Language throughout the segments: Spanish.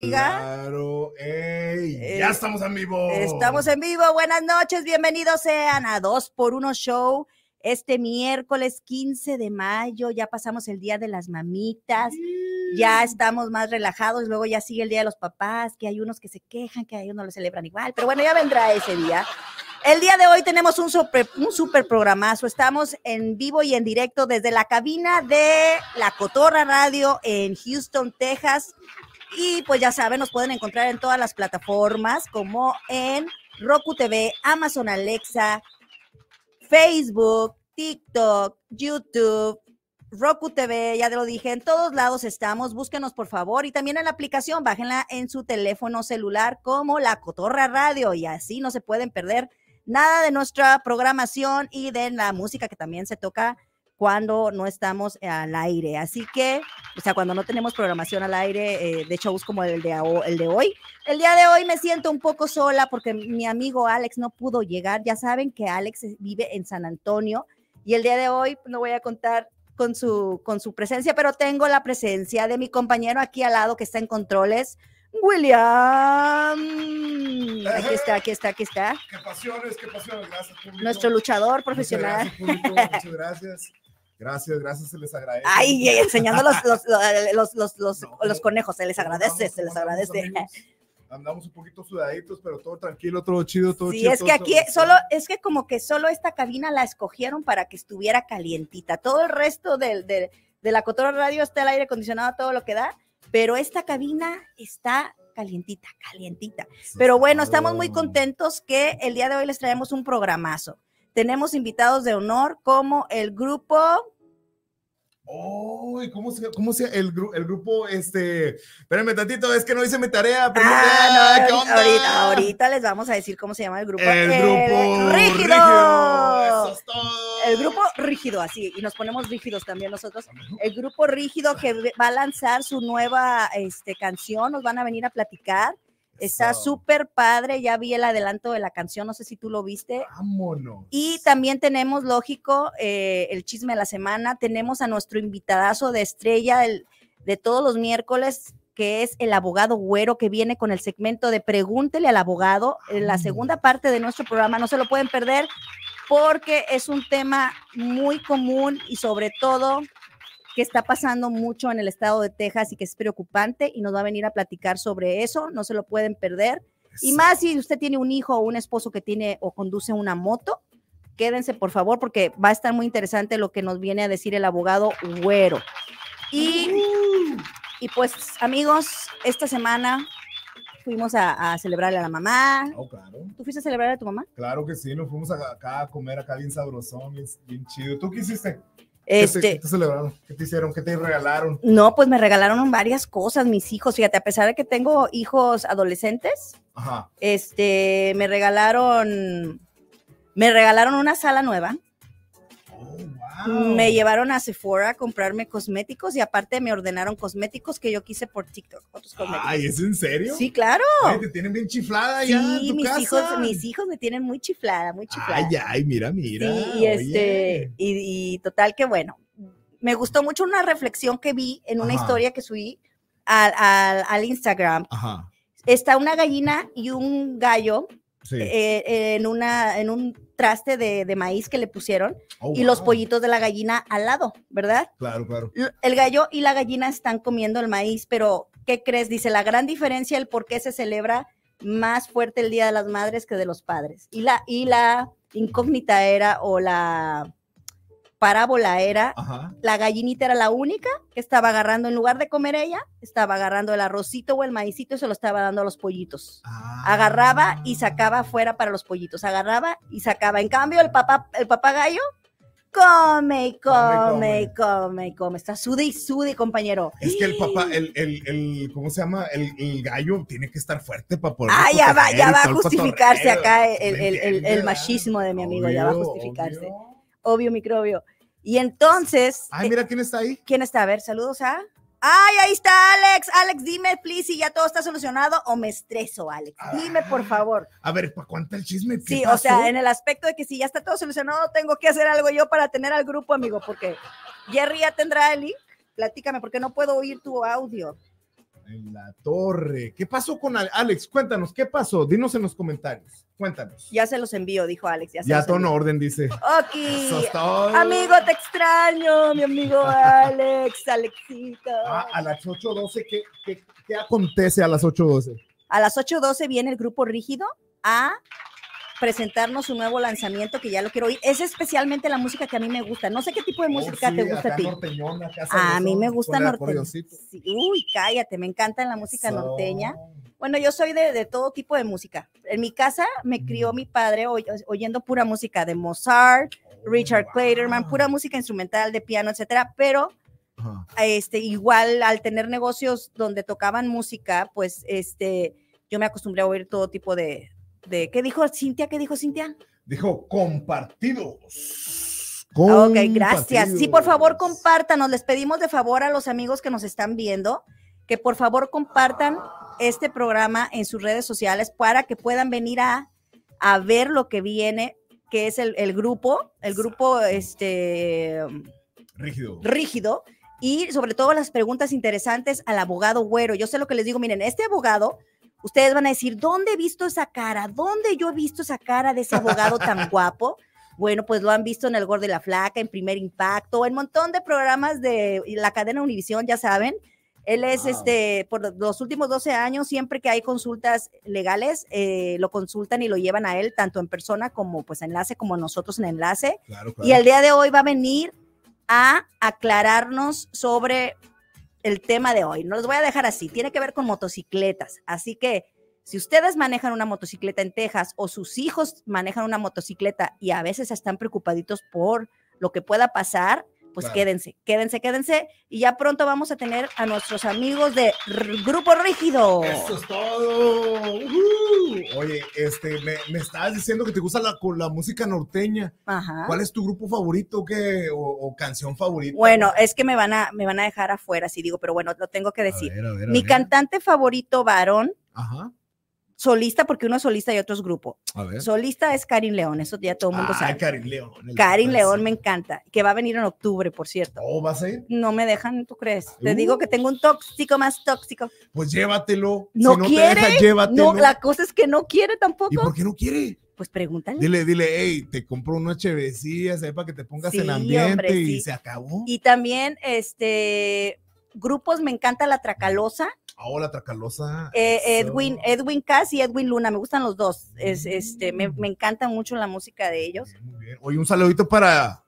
Claro, ya estamos en vivo. Estamos en vivo, buenas noches, bienvenidos sean a Dos por Uno Show. Este miércoles 15 de mayo, ya pasamos el día de las mamitas, ya mm. estamos más relajados, luego ya sigue el día de los papás, que hay unos que se quejan, que hay unos lo celebran igual, pero bueno, ya vendrá ese día. El día de hoy tenemos un super, un super programazo, estamos en vivo y en directo desde la cabina de La Cotorra Radio en Houston, Texas y pues ya saben, nos pueden encontrar en todas las plataformas como en Roku TV, Amazon Alexa, Facebook, TikTok, YouTube. Roku TV, ya te lo dije, en todos lados estamos, búsquenos por favor y también en la aplicación, bájenla en su teléfono celular como La Cotorra Radio y así no se pueden perder nada de nuestra programación y de la música que también se toca cuando no estamos al aire. Así que, o sea, cuando no tenemos programación al aire eh, de shows como el de, el de hoy. El día de hoy me siento un poco sola porque mi amigo Alex no pudo llegar. Ya saben que Alex eh, vive en San Antonio y el día de hoy pues, no voy a contar con su, con su presencia, pero tengo la presencia de mi compañero aquí al lado que está en controles. William. Aquí está, aquí está, aquí está. Qué pasiones, qué pasiones. Gracias, Nuestro luchador profesional. Muchas gracias. Gracias, gracias, se les agradece. Ay, enseñando los, los, los, los, los, conejos, se les agradece, se les agradece. andamos un poquito sudaditos, pero todo tranquilo, todo chido, todo chido. Sí, es que aquí solo, es que como que solo esta cabina la escogieron para que estuviera calientita. Todo el resto del, de la Cotorra Radio está el aire acondicionado, todo lo que da, pero esta cabina está calientita, calientita. Pero bueno, estamos muy contentos que el día de hoy les traemos un programazo tenemos invitados de honor como el grupo ¡Uy! ¿Cómo se, cómo se el, el, grupo? Este, espérenme tantito, es que no hice mi tarea. Ah, pero no, Ahorita, les vamos a decir cómo se llama el grupo. El, grupo rígido. El grupo rígido, así, y nos ponemos rígidos también nosotros. El grupo rígido que va a lanzar su nueva este, canción, nos van a venir a platicar. Está súper padre, ya vi el adelanto de la canción, no sé si tú lo viste. Vámonos. Y también tenemos, lógico, eh, el chisme de la semana, tenemos a nuestro invitadazo de estrella el de todos los miércoles, que es el abogado güero, que viene con el segmento de Pregúntele al abogado, en la segunda parte de nuestro programa, no se lo pueden perder porque es un tema muy común y sobre todo que está pasando mucho en el estado de Texas y que es preocupante y nos va a venir a platicar sobre eso, no se lo pueden perder. Y más si usted tiene un hijo o un esposo que tiene o conduce una moto, quédense por favor porque va a estar muy interesante lo que nos viene a decir el abogado Güero. Y, y pues amigos, esta semana fuimos a, a, celebrarle a la mamá. ¿Tú fuiste a celebrar a tu mamá? Claro que sí, nos fuimos acá a comer acá bien sabrosón, bien chido. ¿Tú qué hiciste? ¿Qué, te, este te hicieron? ¿Qué te regalaron? No, pues me regalaron varias cosas mis hijos. Fíjate, a pesar de que tengo hijos adolescentes, este, me regalaron, me regalaron una sala nueva. Me oh, llevaron a Sephora a comprarme cosméticos y aparte me ordenaron cosméticos que yo quise por TikTok. Ay, ¿es en serio? Sí, claro. te tienen bien chiflada sí, mis hijos, mis hijos me tienen muy chiflada, muy chiflada. Ay, ay, mira, mira. y este, y, total que bueno, me gustó mucho una reflexión que vi en una historia que subí al, Instagram. Está una gallina y un gallo eh, en una, en un traste de, de maíz que le pusieron oh, y los pollitos de la gallina al lado, ¿verdad? Claro, claro. El gallo y la gallina están comiendo el maíz, pero ¿qué crees? Dice, la gran diferencia, el por qué se celebra más fuerte el Día de las Madres que de los padres. Y la, y la incógnita era, o la parábola era, la gallinita era la única que estaba agarrando, en lugar de comer ella, estaba agarrando el arrocito o el maicito y se lo estaba dando a los pollitos. Ah. Agarraba y sacaba fuera para los pollitos, agarraba y sacaba. En cambio, el papá, el papagayo come come come come, come. Está sude y sude, compañero. Es que el papá, el, el, el ¿cómo se llama? El, gallo tiene que estar fuerte para poder. Ah, ya va, ya va a justificarse acá el, machismo de mi amigo, ya va a justificarse obvio microbio. Y entonces. Ay, mira quién está ahí. ¿Quién está? A ver, saludos a. Ay, ahí está Alex. Alex, dime, please, si ya todo está solucionado o me estreso, Alex. Ah. Dime, por favor. A ver, ¿para cuánto el chisme? Sí, o sea, en el aspecto de que si ya está todo solucionado, tengo que hacer algo yo para tener al grupo, amigo, porque Jerry ya tendrá el link. Platícame, porque no puedo oír tu audio. En la torre. ¿Qué pasó con Alex? Cuéntanos, ¿qué pasó? Dinos en los comentarios. Cuéntanos. Ya se los envío, dijo Alex. Ya, tono orden, dice. Ok. Amigo, te extraño, mi amigo Alex, Alexito. Ah, a las 8.12, ¿qué, qué, qué acontece a las 8.12? A las 8.12 viene el grupo rígido a presentarnos su nuevo lanzamiento que ya lo quiero oír. Es especialmente la música que a mí me gusta. No sé qué tipo de oh, música te gusta a ti. a mí me gusta norteña. uy, cállate, me encanta la música norteña. Bueno, yo soy de, todo tipo de música. En mi casa me mm. crió mi padre oyendo pura música de Mozart, oh, Richard wow. pura música instrumental de piano, etcétera, pero este igual al tener negocios donde tocaban música, pues este yo me acostumbré a oír todo tipo de, de ¿qué dijo Cintia? ¿Qué dijo Cintia? Dijo compartidos. Ah, ok, gracias. Sí, por favor, compártanos. Les pedimos de favor a los amigos que nos están viendo que por favor compartan este programa en sus redes sociales para que puedan venir a, ver lo que viene, que es el, el grupo, el grupo este rígido. Rígido y sobre todo las preguntas interesantes al abogado Güero. Yo sé lo que les digo, miren, este abogado ustedes van a decir, ¿dónde he visto esa cara? ¿Dónde yo he visto esa cara de ese abogado tan guapo? Bueno, pues lo han visto en El Gordo y la Flaca, en Primer Impacto, en un montón de programas de la cadena Univisión, ya saben. Él es, este, por los últimos 12 años, siempre que hay consultas legales, eh, lo consultan y lo llevan a él, tanto en persona como pues enlace, como nosotros en enlace. Y el día de hoy va a venir a aclararnos sobre el tema de hoy. No los voy a dejar así. Tiene que ver con motocicletas. Así que si ustedes manejan una motocicleta en Texas o sus hijos manejan una motocicleta y a veces están preocupaditos por lo que pueda pasar, pues quédense, quédense, quédense. Y ya pronto vamos a tener a nuestros amigos de Grupo Rígido. Eso es todo. Oye, este, me, me, estabas diciendo que te gusta la, la música norteña. Ajá. ¿Cuál es tu grupo favorito o, canción favorita? Bueno, es que me van, a, me van a dejar afuera si digo, pero bueno, lo tengo que decir. Mi cantante favorito varón Ajá solista, porque uno es solista y otro es grupo. A ver. Solista es Karin León, eso ya todo el mundo ah, sabe. Karin León. Karin León me encanta, que va a venir en octubre, por cierto. ¿Oh, va a ser? No me dejan, ¿tú crees? Te digo uh. que tengo un tóxico más tóxico. Pues llévatelo. No, si quiere. No, la cosa es que no quiere tampoco. ¿Y por qué no quiere? Pues pregúntale. Dile, dile, hey, te compro unas chevecilla para que te pongas en ambiente y se acabó. Y también, este, grupos, me encanta La Tracalosa Hola, oh, Tracalosa. Eh, Edwin, Edwin Cass y Edwin Luna, me gustan los dos. Es, mm. este, me, encanta mucho la música de ellos. Muy bien, Oye, un saludito para.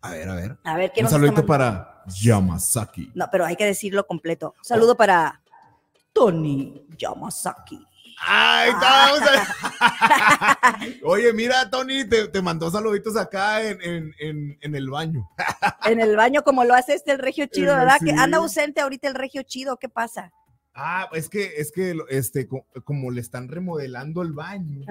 A ver, a ver. A ver, Un saludito para Yamasaki. No, pero hay que decirlo completo. Un saludo para Tony Yamasaki. Ay, estamos. Ah. Oye, mira, Tony, te, mandó saluditos acá en, en, el baño. en el baño, como lo hace este el regio chido, ¿verdad? Que anda ausente ahorita el regio chido, ¿qué pasa? Ah, es que, es que este, como le están remodelando el baño,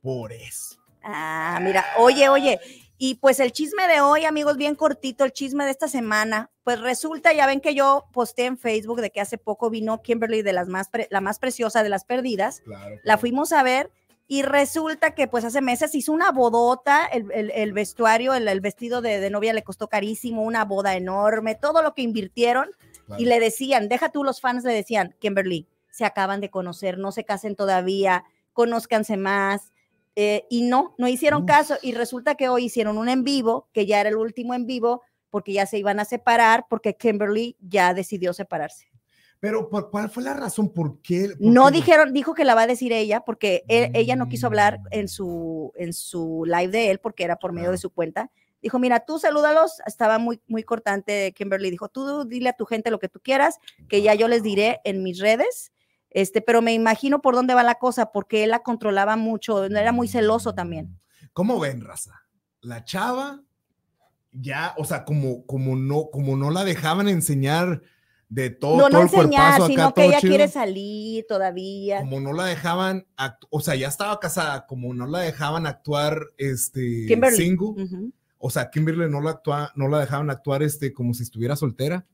por eso. Ah, mira, oye, oye, y pues el chisme de hoy, amigos, bien cortito, el chisme de esta semana, pues resulta, ya ven que yo posté en Facebook de que hace poco vino Kimberly de las más, la más preciosa de las perdidas, la fuimos a ver y resulta que pues hace meses hizo una bodota, el, vestuario, el, vestido de novia le costó carísimo, una boda enorme, todo lo que invirtieron y le decían, deja tú, los fans le decían, Kimberly, se acaban de conocer, no se casen todavía, conózcanse más. Eh, y no, no hicieron mm. caso. Y resulta que hoy hicieron un en vivo, que ya era el último en vivo, porque ya se iban a separar, porque Kimberly ya decidió separarse. Pero ¿cuál fue la razón? ¿Por qué? no dijeron, dijo que la va a decir ella, porque e, ella no quiso hablar mm. en su, en su live de él, porque era por medio de su cuenta. Dijo, mira, tú salúdalos. Estaba muy, muy cortante Kimberly. Dijo, tú dile a tu gente lo que tú quieras, que ya yo les diré en mis redes. Este, pero me imagino por dónde va la cosa, porque él la controlaba mucho, era muy celoso también. ¿Cómo ven, raza? La chava ya, o sea, como, como, no, como no la dejaban enseñar de todo, no, todo no el enseñar, sino que ella quiere salir todavía. Como no la dejaban, o sea, ya estaba casada, como no la dejaban actuar este Kimberly. single, o sea, Kimberly no la, actua, no la dejaban actuar este, como si estuviera soltera.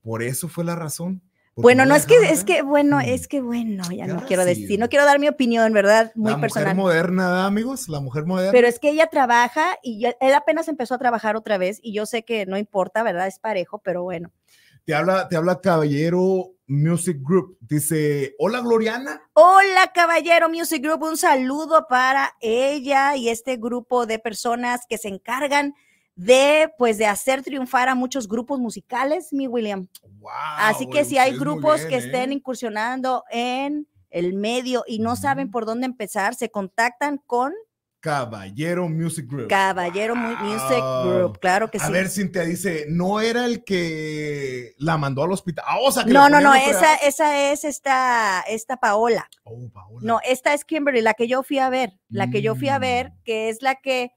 Por eso fue la razón. Bueno, no, es que, es que, bueno, mm. es que, bueno, ya no quiero decir, no quiero dar mi opinión, ¿verdad? Muy personal. La mujer moderna, amigos, la mujer moderna. Pero es que ella trabaja y él apenas empezó a trabajar otra vez y yo sé que no importa, ¿verdad? Es parejo, pero bueno. Te habla, te habla Caballero Music Group. Dice, hola Gloriana. Hola Caballero Music Group, un saludo para ella y este grupo de personas que se encargan de pues de hacer triunfar a muchos grupos musicales, mi William. Así que si hay pues, grupos que estén ¿eh? incursionando en el medio y no saben por dónde empezar, se contactan con Caballero Music Group. Caballero Music Group, claro que sí. A ver, Cintia dice, no era el que la mandó al hospital. Ah, no, no, no, esa, esa es esta, esta oh, Paola. No, esta es Kimberly, la que yo fui a ver, la que yo fui a ver, mm. que es la que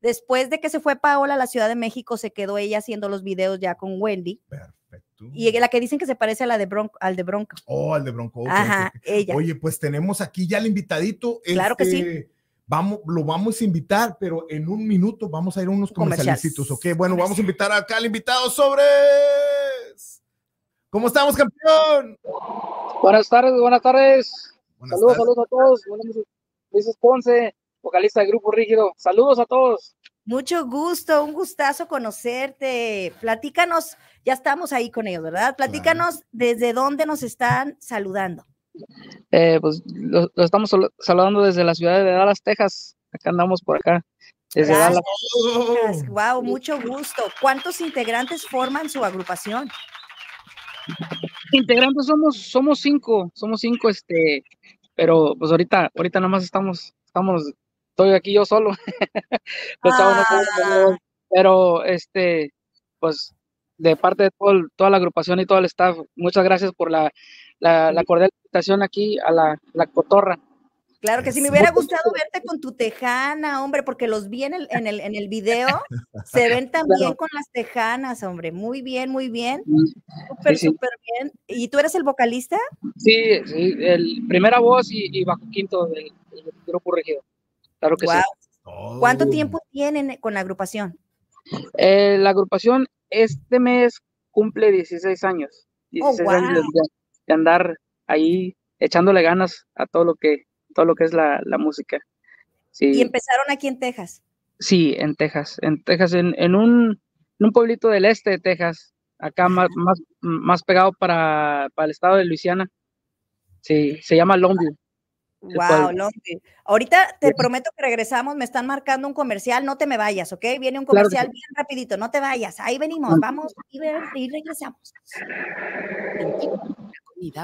después de que se fue Paola a la Ciudad de México, se quedó ella haciendo los videos ya con Wendy. Perfecto. Y la que dicen que se parece a la de Bronco, al de Bronco. Oh, al de Bronco. Ajá, Oye, pues tenemos aquí ya el invitadito. Claro que sí este, Vamos, lo vamos a invitar, pero en un minuto vamos a ir a unos comercialicitos, ¿ok? Bueno, vamos a invitar acá al invitado sobre... ¿Cómo estamos, campeón? Buenas tardes, buenas tardes. saludos, saludos a todos. Luis Ponce, vocalista del Grupo Rígido. Saludos a todos. Mucho gusto, un gustazo conocerte. Platícanos, ya estamos ahí con ellos, ¿verdad? Platícanos desde dónde nos están saludando. Eh, pues lo, estamos saludando desde la ciudad de Dallas, Texas. Acá andamos por acá. Desde Dallas. Wow, mucho gusto. ¿Cuántos integrantes forman su agrupación? Integrantes somos, somos cinco, somos cinco, este, pero pues ahorita, ahorita nomás estamos, estamos, estoy aquí yo solo. Ah. pero este, pues de parte de toda la agrupación y todo el staff, muchas gracias por la la, la aquí a la, cotorra. Claro que sí, me hubiera gustado verte con tu tejana, hombre, porque los vi en el, en el, en el video, se ven también bien con las tejanas, hombre, muy bien, muy bien, mm, súper, súper bien. ¿Y tú eres el vocalista? Sí, el primera voz y, bajo quinto del, grupo regido, claro que sí. Oh. ¿Cuánto tiempo tienen con la agrupación? Eh, la agrupación este mes cumple 16 años. Oh, años de andar ahí echándole ganas a todo lo que, todo lo que es la, música. ¿Y empezaron aquí en Texas? Sí, en Texas, en Texas, en, en, un, pueblito del este de Texas, acá más, más, más pegado para, el estado de Luisiana. Sí, se llama Longview. Wow, Longview. Ahorita te prometo que regresamos, me están marcando un comercial, no te me vayas, ¿ok? Viene un comercial bien rapidito, no te vayas, ahí venimos, mm. vamos y, y regresamos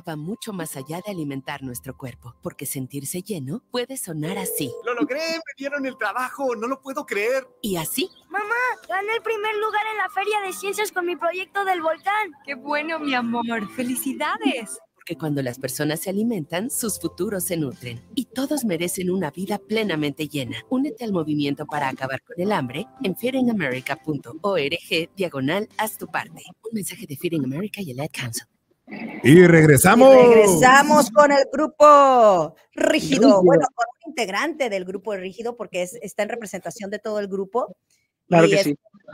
va mucho más allá de alimentar nuestro cuerpo, porque sentirse lleno puede sonar así. ¡Lo logré! ¡Me dieron el trabajo! ¡No lo puedo creer! Y así. ¡Mamá! ¡Gané el primer lugar en la Feria de Ciencias con mi proyecto del volcán! ¡Qué bueno, mi amor! ¡Felicidades! Porque cuando las personas se alimentan, sus futuros se nutren. Y todos merecen una vida plenamente llena. Únete al movimiento para acabar con el hambre en feedingamerica.org diagonal haz tu parte. Un mensaje de Feeding America y el Ad Council. Y regresamos. regresamos con el grupo rígido. Bueno, con un integrante del grupo rígido, porque está en representación de todo el grupo.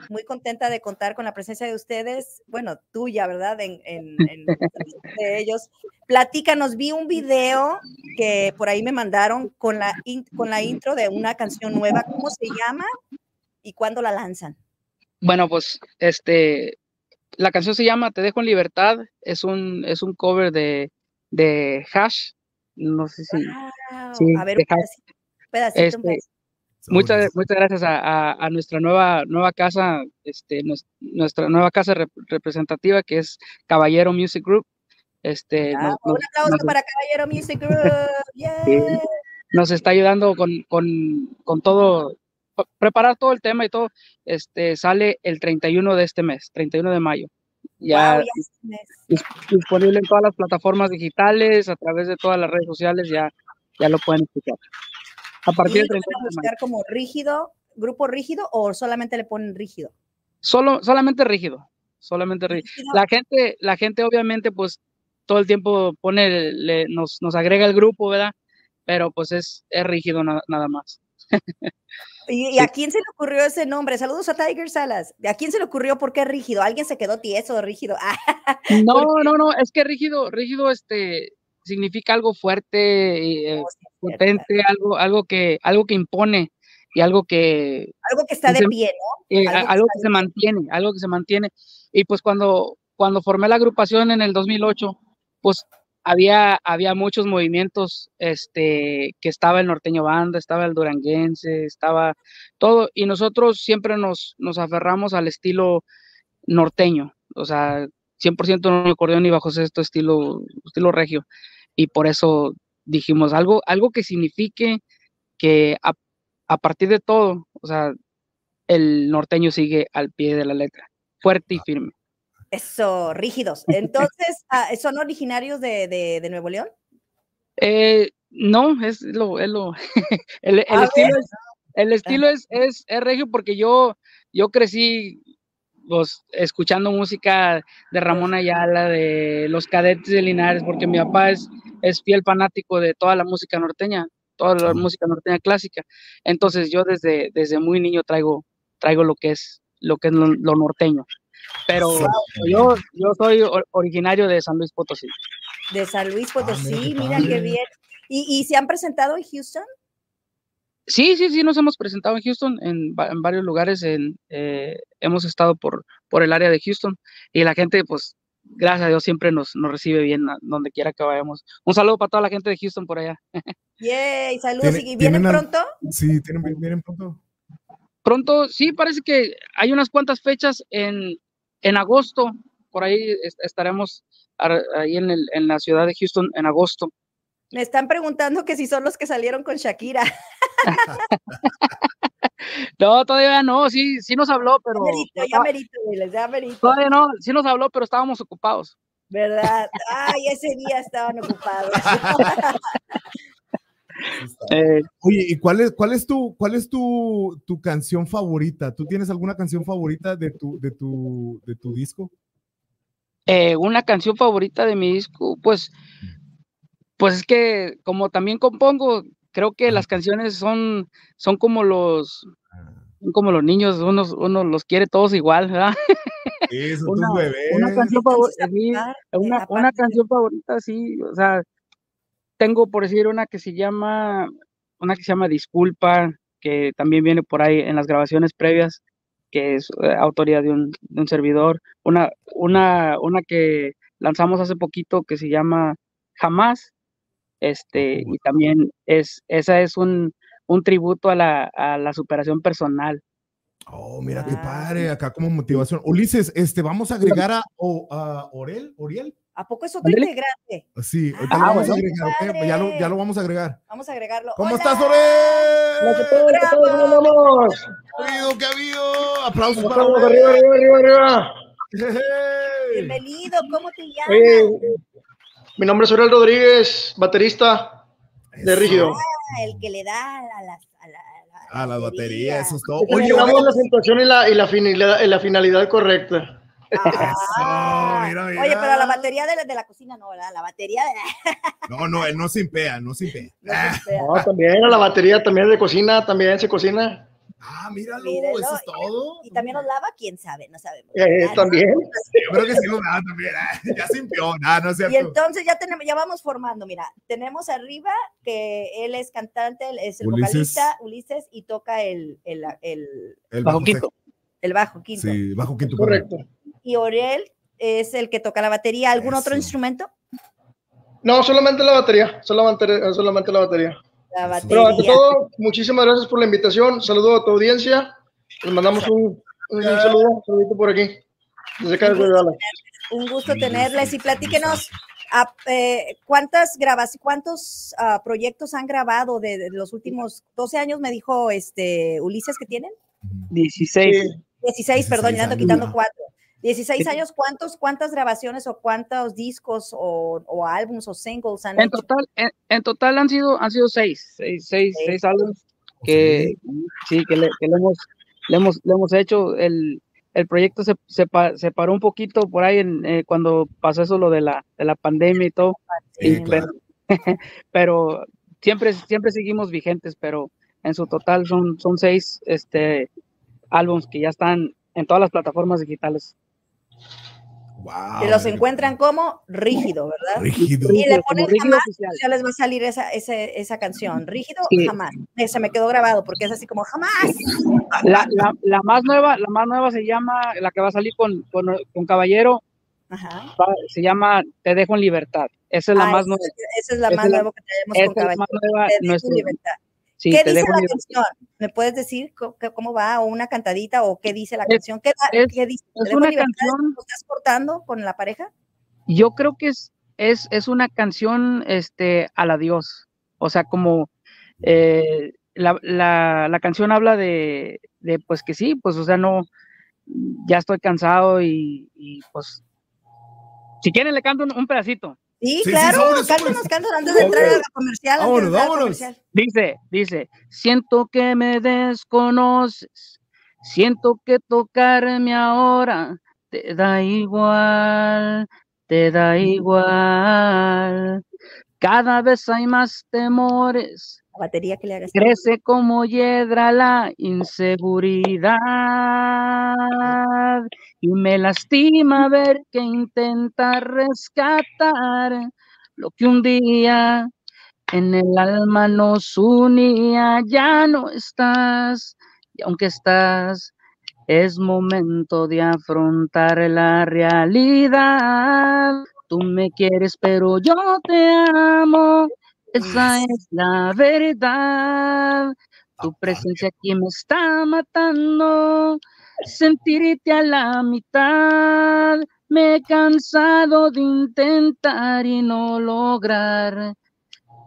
Muy contenta de contar con la presencia de ustedes, bueno, tuya, ¿verdad? En, en, en de ellos. Platícanos, vi un video que por ahí me mandaron con la, con la intro de una canción nueva. ¿Cómo se llama y cuándo la lanzan? Bueno, pues este, la canción se llama Te dejo en libertad, es un, es un cover de, Hash, no sé si... a ver, Muchas, muchas gracias a, nuestra nueva, nueva casa, este, nuestra nueva casa representativa que es Caballero Music Group. Este, nos, un aplauso para Caballero Music Group. nos está ayudando con, con, todo, preparar todo el tema y todo, este, sale el 31 de este mes, 31 de mayo. Ya, disponible en todas las plataformas digitales, a través de todas las redes sociales, ya, ya lo pueden escuchar. A partir del 31 de mayo. como rígido, grupo rígido o solamente le ponen rígido? Solo, solamente rígido, solamente La gente, la gente obviamente pues todo el tiempo pone, nos, nos, agrega el grupo, ¿verdad? Pero pues es, es rígido nada más. ¿Y, a quién se le ocurrió ese nombre? Saludos a Tiger Salas. ¿A quién se le ocurrió por qué rígido? ¿Alguien se quedó tieso rígido? no, no, no, es que rígido, rígido este significa algo fuerte, eh, oh, potente, algo, algo que, algo que impone y algo que algo que está de pie, ¿no? Eh, algo, que, se mantiene, algo que se mantiene. Y pues cuando cuando formé la agrupación en el 2008, pues había, había muchos movimientos, este, que estaba el norteño banda, estaba el duranguense, estaba todo, y nosotros siempre nos, nos aferramos al estilo norteño, o sea, 100% no acordeón ni bajo esto estilo, estilo regio, y por eso dijimos algo, algo que signifique que a partir de todo, o sea, el norteño sigue al pie de la letra, fuerte y ah. firme. Eso, rígidos. Entonces, ah, ¿son originarios de, Nuevo León? Eh, no, es lo, lo, el, estilo, ah. es, es, regio porque yo, yo crecí pues, escuchando música de Ramón Ayala, de los cadetes de Linares, porque mi papá es, es fiel fanático de toda la música norteña, toda la música norteña clásica. Entonces yo desde, desde muy niño traigo, traigo lo que es, lo que es lo norteño. Pero yo, yo soy originario de San Luis Potosí. De San Luis ah, Potosí, mira qué bien. ¿Y, se han presentado en Houston? Sí, sí, sí, nos hemos presentado en Houston, en, varios lugares, en, eh, hemos estado por, por el área de Houston y la gente, pues, gracias a Dios siempre nos, recibe bien donde quiera que vayamos. Un saludo para toda la gente de Houston por allá. Yay, saludos. ¿Y vienen pronto? Sí, vienen pronto. Pronto, sí, parece que hay unas cuantas fechas en, en agosto, por ahí estaremos ahí en, el, en la ciudad de Houston en agosto. Me están preguntando que si son los que salieron con Shakira. no, todavía no, sí, sí nos habló, pero. Ya merito, ya merito, ya merito. Todavía no, sí nos habló, pero estábamos ocupados. ¿Verdad? Ay, ese día estaban ocupados. Eh, Oye, ¿y cuál es, cuál es, tu, cuál es tu, canción favorita? ¿Tú tienes alguna canción favorita de tu, de tu, de tu disco? Eh, una canción favorita de mi disco, pues, pues es que como también compongo, creo que las canciones son, son como los ah. como los niños, uno, los quiere todos igual, Eso, una, canción, una canción favorita, sí, o sea, tengo por decir una que se llama, una que se llama Disculpa, que también viene por ahí en las grabaciones previas, que es eh, autoría de un, servidor. Una, una, una que lanzamos hace poquito que se llama Jamás. Este, y también es, esa es un, un tributo a la, a la superación personal. Oh, mira qué ah, padre, acá como motivación. Ulises, este, vamos a agregar a, a Orel, Oriel, ¿A poco es otro integrante? Sí, ah, ya, lo, ya, lo, vamos a agregar. Vamos a agregarlo. ¿Cómo Hola. estás, Ore? vamos! ¿Qué ha habido? ¿Qué ha habido? Aplausos para Ore. Arriba, arriba, arriba, arriba. Bienvenido, ¿cómo te llamas? mi nombre es Sorel Rodríguez, baterista de Rígido. Ah, el que le da a las, a la, a la batería. eso es todo. Oye, la, la, y la finalidad correcta. Ah. mira, Oye, pero la batería de la, de la cocina no, ¿verdad? La batería No, no, él no se impea, no se impea. No, ah. también la batería también de cocina, también se cocina. Ah, míralo, eso es todo. Y, también nos lava, quién sabe, no sabemos. Eh, también. Yo creo que sí lo lava también, ah, ya se impeó, nada, no sé. Y entonces ya tenemos, ya vamos formando, mira, tenemos arriba que él es cantante, él es el vocalista, Ulises, y toca el, el, el, bajo quinto. El bajo quinto. Sí, bajo quinto. Correcto y Orel es el que toca la batería. ¿Algún otro instrumento? No, solamente la batería, solamente, solamente la batería. La batería. Pero ante todo, muchísimas gracias por la invitación. Saludo a tu audiencia. Les mandamos un, saludo, por aquí. Desde un, gusto, tenerles y platíquenos ah, eh, cuántas grabas, cuántos ah, proyectos han grabado de, los últimos 12 años, me dijo este Ulises que tienen. 16. 16, perdón, ya ando quitando cuatro. 16 años, ¿cuántos, ¿cuántas grabaciones o cuántos discos o, o álbums o singles han en hecho? Total, en, total han sido, han sido seis, seis, seis, que sí, que, le, hemos, le, hemos, hemos hecho. El, el proyecto se, se, paró un poquito por ahí en, eh, cuando pasó eso lo de la, de la pandemia y todo. pero, siempre, siempre seguimos vigentes, pero en su total son, son seis este, álbums que ya están en todas las plataformas digitales. Que los encuentran como rígido, ¿verdad? Y le ponen jamás, ya les va a salir esa, canción. Rígido, jamás. Eh, se me quedó grabado porque es así como jamás. La, más nueva, la más nueva se llama, la que va a salir con, con, Caballero, se llama Te dejo en libertad. Esa es la más nueva. Esa es la más nueva que tenemos con Caballero. Nueva, libertad. ¿Qué dice la canción? ¿Me puedes decir cómo, va o una cantadita o qué dice la canción? ¿Qué, es, dice? una canción. ¿Estás cortando con la pareja? Yo creo que es, es, es una canción este, a la Dios. O sea, como eh, la, canción habla de, pues que sí, pues o sea, no, ya estoy cansado y, pues, si quieren le canto un pedacito. Sí, claro, sí, vámonos, cántanos, cántanos antes de entrar a la comercial. Vámonos, vámonos. Comercial. Dice, dice, siento que me desconoces, siento que tocarme ahora te da igual, te da igual. Cada vez hay más temores, Crece como hiedra la inseguridad y me lastima ver que intenta rescatar lo que un día en el alma nos unía. Ya no estás y aunque estás, es momento de afrontar la realidad. Tú me quieres, pero yo te amo esa es la verdad. Tu ah, ah, presencia aquí me está matando. Sentirte a la mitad. Me he cansado de intentar y no lograr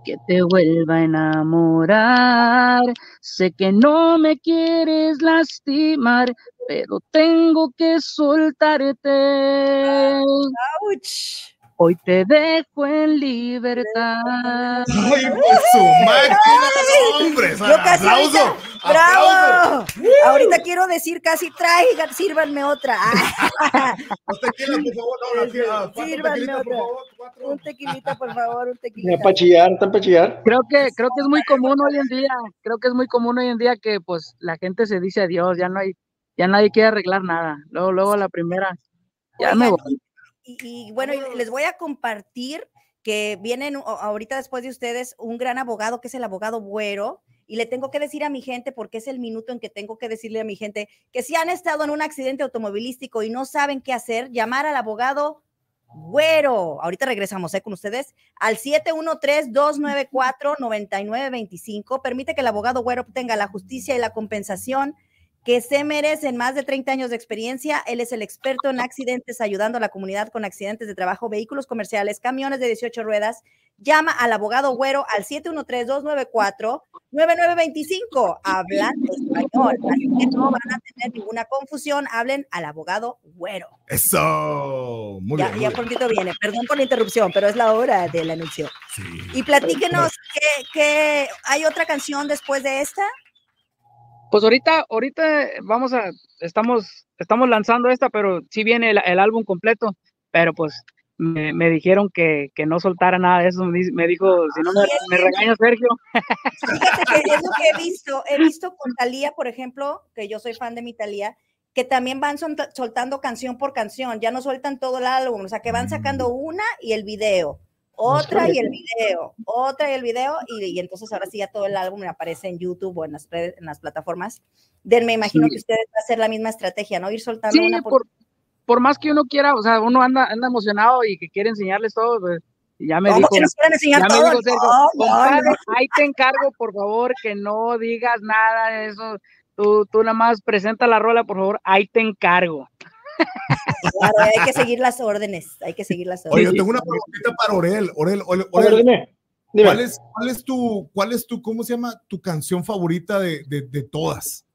que te vuelva a enamorar. Sé que no me quieres lastimar, pero tengo que soltarte. Hoy te dejo en libertad. ¡Ay, por su máquina, hombre! ¡Aplauso! ¡Bravo! Ahorita quiero decir casi traigan, sírvanme otra. Un tequila, por favor. Ah, otra. Un tequilita, por favor, un tequilita. Me apachillar, están Creo que, creo que es muy común hoy en día, creo que es muy común hoy en día que pues la gente se dice adiós, ya no hay, ya nadie quiere arreglar nada. Luego, luego la primera, ya me voy. Y, oh, bueno, les voy a compartir que vienen ahorita después de ustedes un gran abogado que es el abogado Güero. Y le tengo que decir a mi gente, porque es el minuto en que tengo que decirle a mi gente, que si han estado en un accidente automovilístico y no saben qué hacer, llamar al abogado Güero. Ahorita regresamos eh, con ustedes al 713-294-9925. Permite que el abogado Güero obtenga la justicia y la compensación que se merecen más de 30 años de experiencia. Él es el experto en accidentes, ayudando a la comunidad con accidentes de trabajo, vehículos comerciales, camiones de 18 ruedas. Llama al abogado Güero al 713-294-9925. Hablan español, así que no van a tener ninguna confusión. Hablen al abogado Güero. Eso, muy bien. Ya prontito viene. Perdón por la interrupción, pero es la hora del anuncio. Sí. Y platíquenos que hay otra canción después de esta. Pues ahorita, ahorita eh, vamos a, estamos, estamos lanzando esta, pero sí viene el, álbum completo, pero pues me, dijeron que, no soltara nada de eso, me dijo, si no me, regaña Sergio. Fíjate que es lo que he visto, he visto con Talía, por ejemplo, que yo soy fan de mi Talía, que también van soltando canción por canción, ya no sueltan todo el álbum, o sea, que van sacando mm. una y el video otra y el video, otra y el video, y, entonces ahora sí ya todo el álbum me aparece en YouTube o en las, en las plataformas. Den, me imagino que ustedes van a hacer la misma estrategia, ¿no? Ir soltando una por... más que uno quiera, o sea, uno anda, anda emocionado y que quiere enseñarles todo, pues ya me dijo, ahí te encargo, por favor, que no digas nada de eso, tú, tú nada más presenta la rola, por favor, ahí te encargo. Claro, hay que seguir las órdenes, hay que seguir las órdenes. Oye, yo tengo una preguntita para Orel. Orel, Orel, Orel. ¿Cuál, es, ¿Cuál, es, tu, cuál es tu, cómo se llama, tu canción favorita de, de, de todas?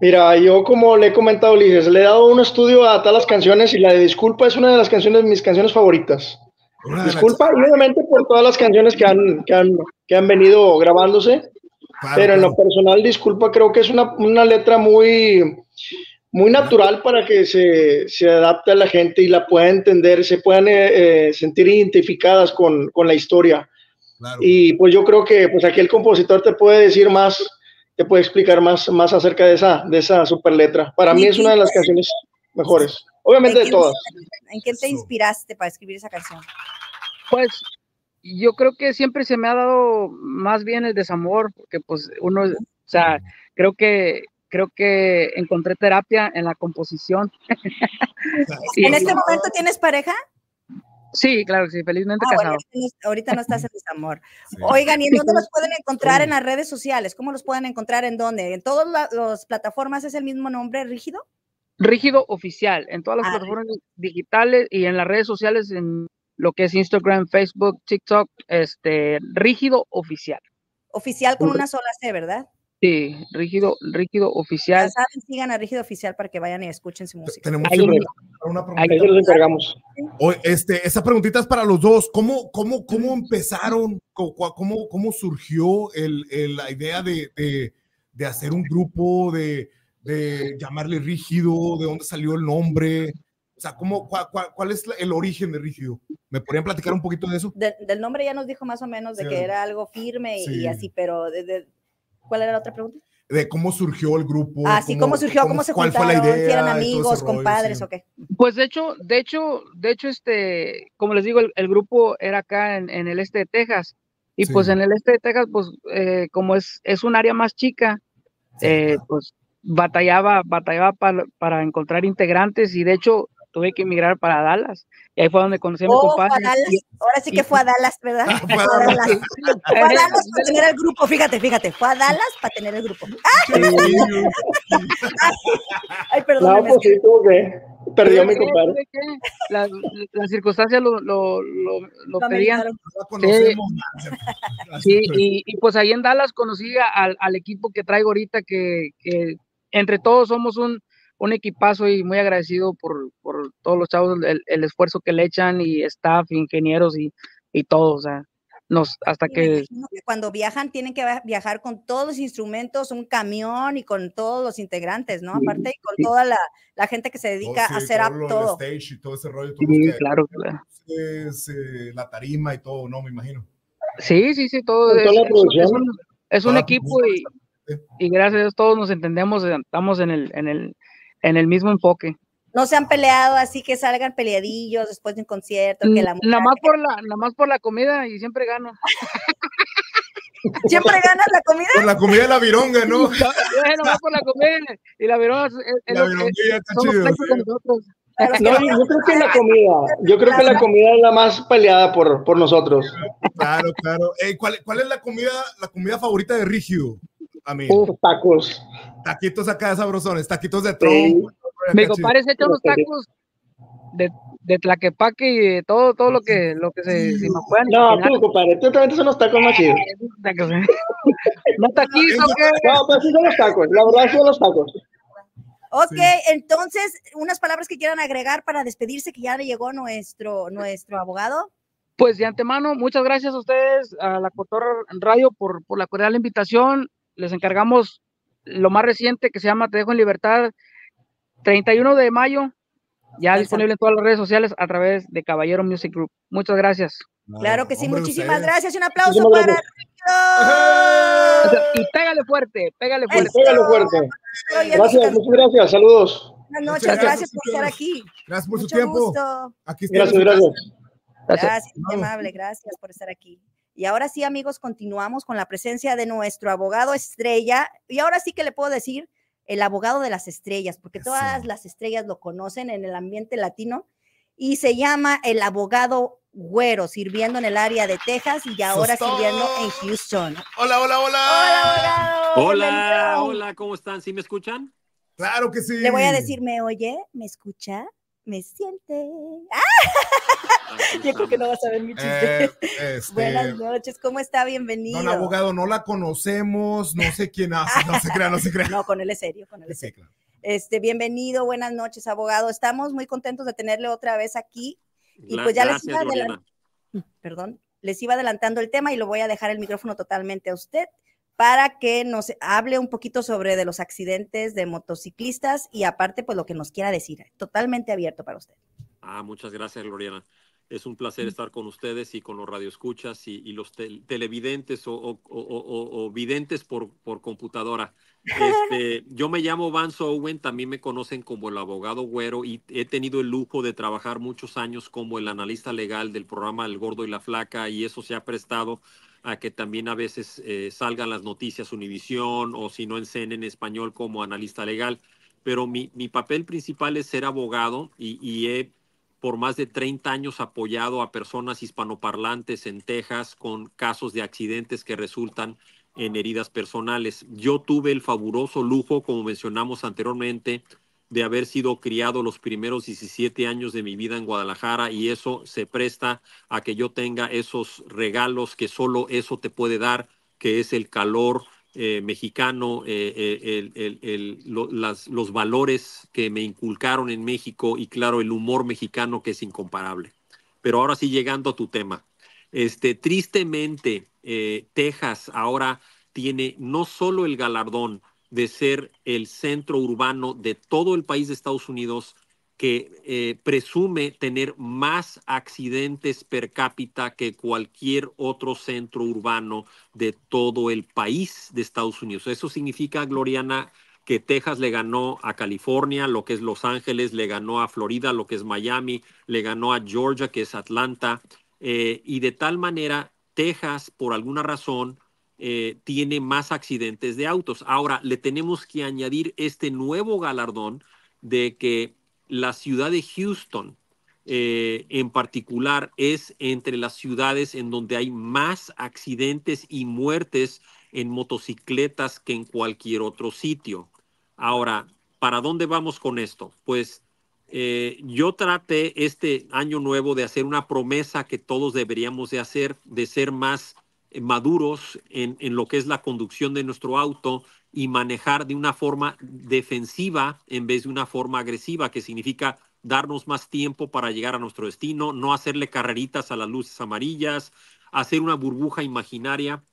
Mira, yo como le he comentado, Ulises, le he dado un estudio a todas las canciones y la de Disculpa es una de las canciones, mis canciones favoritas. Disculpa, obviamente, por todas las canciones que han, que han, que han venido grabándose, pero en lo personal, Disculpa creo que es una, una letra muy muy natural para que se, se, adapte a la gente y la pueda entender, se puedan eh, eh, sentir identificadas con, con la historia. Y pues yo creo que pues aquí el compositor te puede decir más, te puede explicar más, más acerca de esa, de esa super letra. Para mí es una de las canciones mejores, obviamente de todas. ¿En qué te inspiraste para escribir esa canción? Pues yo creo que siempre se me ha dado más bien el desamor, porque pues uno, o sea, creo que creo que encontré terapia en la composición. ¿En este momento tienes pareja? Sí, claro sí, felizmente ah, casado. ahorita no estás en desamor. Oigan, ¿y dónde los pueden encontrar en las redes sociales? ¿Cómo los pueden encontrar en dónde? ¿En todas las plataformas es el mismo nombre, Rígido? Rígido Oficial, en todas las ah, plataformas digitales y en las redes sociales, en lo que es Instagram, Facebook, TikTok, este, Rígido Oficial. Oficial con una sola C, ¿verdad? Rígido, Rígido Oficial. sigan a Rígido Oficial para que vayan y escuchen su música. Tenemos ahí, una, pregunta. los encargamos. este, esa preguntita es para los dos. ¿Cómo, cómo, cómo empezaron? ¿Cómo, cómo surgió la idea de, hacer un grupo, de, llamarle Rígido? ¿De dónde salió el nombre? O sea, ¿cómo, cuál, es el origen de Rígido? ¿Me podrían platicar un poquito de eso? del nombre ya nos dijo más o menos de que era algo firme y, así, pero desde de, ¿Cuál era la otra pregunta? de cómo surgió el grupo. Así ah, cómo, cómo surgió, cómo, se se cuál fue la idea, si eran amigos, compadres o qué. Pues de hecho, de hecho, de hecho, este, como les digo, el, grupo era acá en, el este de Texas. Y pues en el este de Texas, pues eh, como es, es un área más chica, eh, pues batallaba, batallaba para, para encontrar integrantes y de hecho tuve que emigrar para Dallas. Y ahí fue donde conocí a mi oh, compadre. Ahora sí que fue a Dallas, ¿verdad? Ah, fue, a Dallas. fue a Dallas para tener el grupo, fíjate, fíjate, fue a Dallas para tener el grupo. Ay, perdón. No, pues sí, tuvo que perdió mi compadre. Las circunstancias lo, lo, lo, lo pedían. Sí, y, pues ahí en Dallas conocí al, al equipo que traigo ahorita, que, que, entre todos somos un, un equipazo y muy agradecido por, todos los chavos, el, esfuerzo que le echan y staff, ingenieros y, y todo, o sea, nos, hasta que... Cuando viajan tienen que viajar con todos los instrumentos, un camión y con todos los integrantes, ¿no? Aparte con toda la, gente que se dedica a hacer todo. Stage y todo ese rollo. Todo que, claro, Es, eh, la tarima y todo, ¿no? Me imagino. Sí, sí, sí, todo. Es, un, es un equipo y, gracias a Dios todos nos entendemos, estamos en el, en el en el mismo enfoque. No se han peleado, así que salgan peleadillos después de un concierto. Que nada, más por la, nada más por la comida y siempre gana ¿Siempre ganas la comida? Por la comida de la vironga, ¿no? Bueno, más por la comida y la vironga. la vironga No, yo creo que la comida, yo creo que la comida es la más peleada por, por nosotros. Claro, claro. ¿cuál, ¿cuál, es la comida, la comida favorita de Rígido? Uf, tacos. Taquitos acá de sabrosones, taquitos de tronco. Me compares compadre se tacos de, de tlaquepaque y de todo, todo lo que, lo que se, se me puedan. No, no tú, compadre, tú son los tacos más eh, chidos. ¿eh? no taquitos, pues sí son los tacos, la verdad son los tacos. Ok, entonces, unas palabras que quieran agregar para despedirse, que ya le llegó nuestro, nuestro abogado. Pues de antemano, muchas gracias a ustedes, a la Cotorra Radio, por, por la cordial invitación les encargamos lo más reciente que se llama Te Dejo en Libertad, 31 de mayo, ya disponible en todas las redes sociales a través de Caballero Music Group. Muchas gracias. Claro, que sí, muchísimas gracias. Un aplauso para Ricky. Y pégale fuerte, pégale fuerte. Pégale fuerte. muchas gracias, saludos. Buenas noches, gracias, por estar aquí. Gracias por su tiempo. Aquí está. Gracias, gracias. Gracias, gracias amable, gracias por estar aquí. Y ahora sí, amigos, continuamos con la presencia de nuestro abogado estrella. Y ahora sí que le puedo decir el abogado de las estrellas, porque todas las estrellas lo conocen en el ambiente latino. Y se llama el abogado Güero, sirviendo en el área de Texas y ahora sirviendo en Houston. Hola, hola, hola. Hola, hola. Hola, hola, ¿cómo están? ¿Sí me escuchan? Claro que sí. Le voy a decir, ¿me oye? ¿Me escucha? me siente. Yo creo que no vas a ver mi chiste. Eh, este, buenas noches, ¿cómo está? Bienvenido. abogado, no la conocemos, no sé quién hace, no se crea, no se crea. No, con él es serio, con él es serio. Este, bienvenido, buenas noches, abogado. Estamos muy contentos de tenerle otra vez aquí. Y pues ya mm, perdón, les iba adelantando el tema y lo voy a dejar el micrófono totalmente a usted para que nos hable un poquito sobre de los accidentes de motociclistas y aparte, pues lo que nos quiera decir. Totalmente abierto para usted. Ah, muchas gracias, Gloriana. Es un placer mm. estar con ustedes y con los radioescuchas y, y los televidentes o, videntes por, computadora. Este, yo me llamo Van Owen, también me conocen como el abogado güero y he tenido el lujo de trabajar muchos años como el analista legal del programa El Gordo y la Flaca y eso se ha prestado a que también a veces eh, salgan las noticias Univisión o si no en CNN en español como analista legal. Pero mi, mi papel principal es ser abogado y, y he por más de 30 años apoyado a personas hispanoparlantes en Texas con casos de accidentes que resultan en heridas personales. Yo tuve el fabuloso lujo, como mencionamos anteriormente, de haber sido criado los primeros 17 años de mi vida en Guadalajara y eso se presta a que yo tenga esos regalos que solo eso te puede dar, que es el calor eh, mexicano, eh, eh, los valores que me inculcaron en México y claro, el humor mexicano que es incomparable. Pero ahora sí, llegando a tu tema. Este, tristemente, Texas ahora tiene no solo el galardón, de ser el centro urbano de todo el país de Estados Unidos que eh, presume tener más accidentes per cápita que cualquier otro centro urbano de todo el país de Estados Unidos. Eso significa, Gloriana, que Texas le ganó a California, lo que es Los Ángeles, le ganó a Florida, lo que es Miami, le ganó a Georgia, que es Atlanta, eh, y de tal manera Texas, por alguna razón, eh, tiene más accidentes de autos. Ahora, le tenemos que añadir este nuevo galardón de que la ciudad de Houston, eh, en particular, es entre las ciudades en donde hay más accidentes y muertes en motocicletas que en cualquier otro sitio. Ahora, ¿para dónde vamos con esto? Pues eh, yo traté este año nuevo de hacer una promesa que todos deberíamos de hacer, de ser más eh, maduros en, en, lo que es la conducción de nuestro auto y manejar de una forma defensiva en vez de una forma agresiva, que significa darnos más tiempo para llegar a nuestro destino, no hacerle carreritas a las luces amarillas, hacer una burbuja imaginaria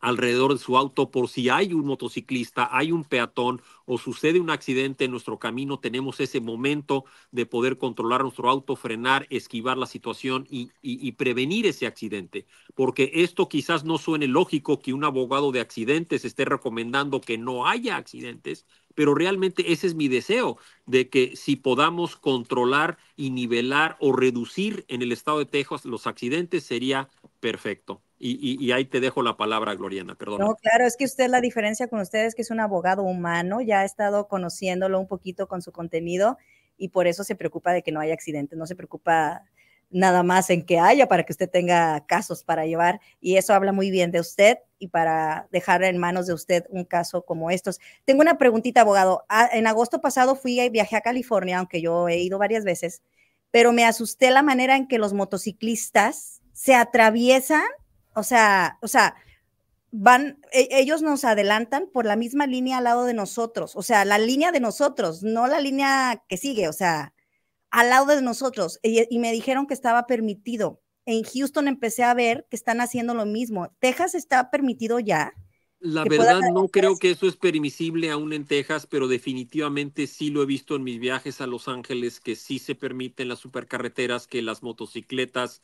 alrededor de su auto por si hay un motociclista, hay un peatón o sucede un accidente en nuestro camino, tenemos ese momento de poder controlar nuestro auto, frenar, esquivar la situación y, prevenir ese accidente. Porque esto quizás no suene lógico que un abogado de accidentes esté recomendando que no haya accidentes, pero realmente ese es mi deseo, de que si podamos controlar y nivelar o reducir en el estado de Texas los accidentes sería perfecto. Y, ahí te dejo la palabra, Gloriana, perdón. No, claro, es que usted la diferencia con usted es que es un abogado humano, ya ha estado conociéndolo un poquito con su contenido y por eso se preocupa de que no haya accidentes, no se preocupa nada más en que haya para que usted tenga casos para llevar y eso habla muy bien de usted y para dejar en manos de usted un caso como estos. Tengo una preguntita, abogado. Ah, en agosto pasado fui y viajé a California, aunque yo he ido varias veces, pero me asusté la manera en que los motociclistas se atraviesan o sea, o sea, van, e, ellos nos adelantan por la misma línea al lado de nosotros, o sea, la línea de nosotros, no la línea que sigue, o sea, al lado de nosotros. Y, y me dijeron que estaba permitido. En Houston empecé a ver que están haciendo lo mismo. Texas está permitido ya. La verdad no creo que eso es permisible aún en Texas, pero definitivamente sí lo he visto en mis viajes a Los Ángeles, que sí se permiten las supercarreteras, que las motocicletas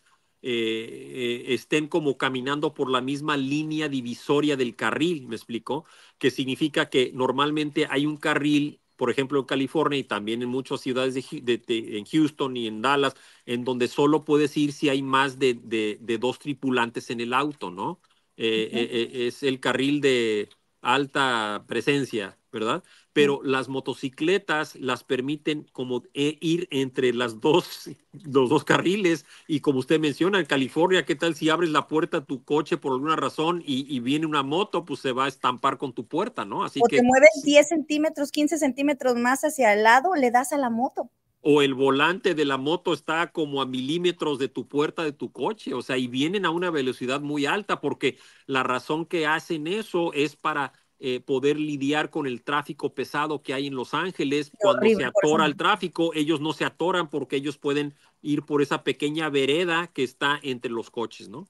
eh, eh, estén como caminando por la misma línea divisoria del carril, me explico, que significa que normalmente hay un carril, por ejemplo, en California y también en muchas ciudades de, en Houston y en Dallas, en donde solo puedes ir si hay más de, dos tripulantes en el auto, ¿no? Eh, es el carril de alta presencia, ¿verdad? pero las motocicletas las permiten como eh, ir entre dos, los dos carriles. Y como usted menciona, en California, ¿qué tal si abres la puerta de tu coche por alguna razón y, viene una moto? Pues se va a estampar con tu puerta, ¿no? Así o que. te mueves 10 centímetros, 15 centímetros más hacia el lado, le das a la moto. O el volante de la moto está como a milímetros de tu puerta de tu coche, o sea, y vienen a una velocidad muy alta, porque la razón que hacen eso es para eh, poder lidiar con el tráfico pesado que hay en Los Ángeles. Cuando se atora el tráfico, ellos no se atoran porque ellos pueden ir por esa pequeña vereda que está entre los coches, ¿no?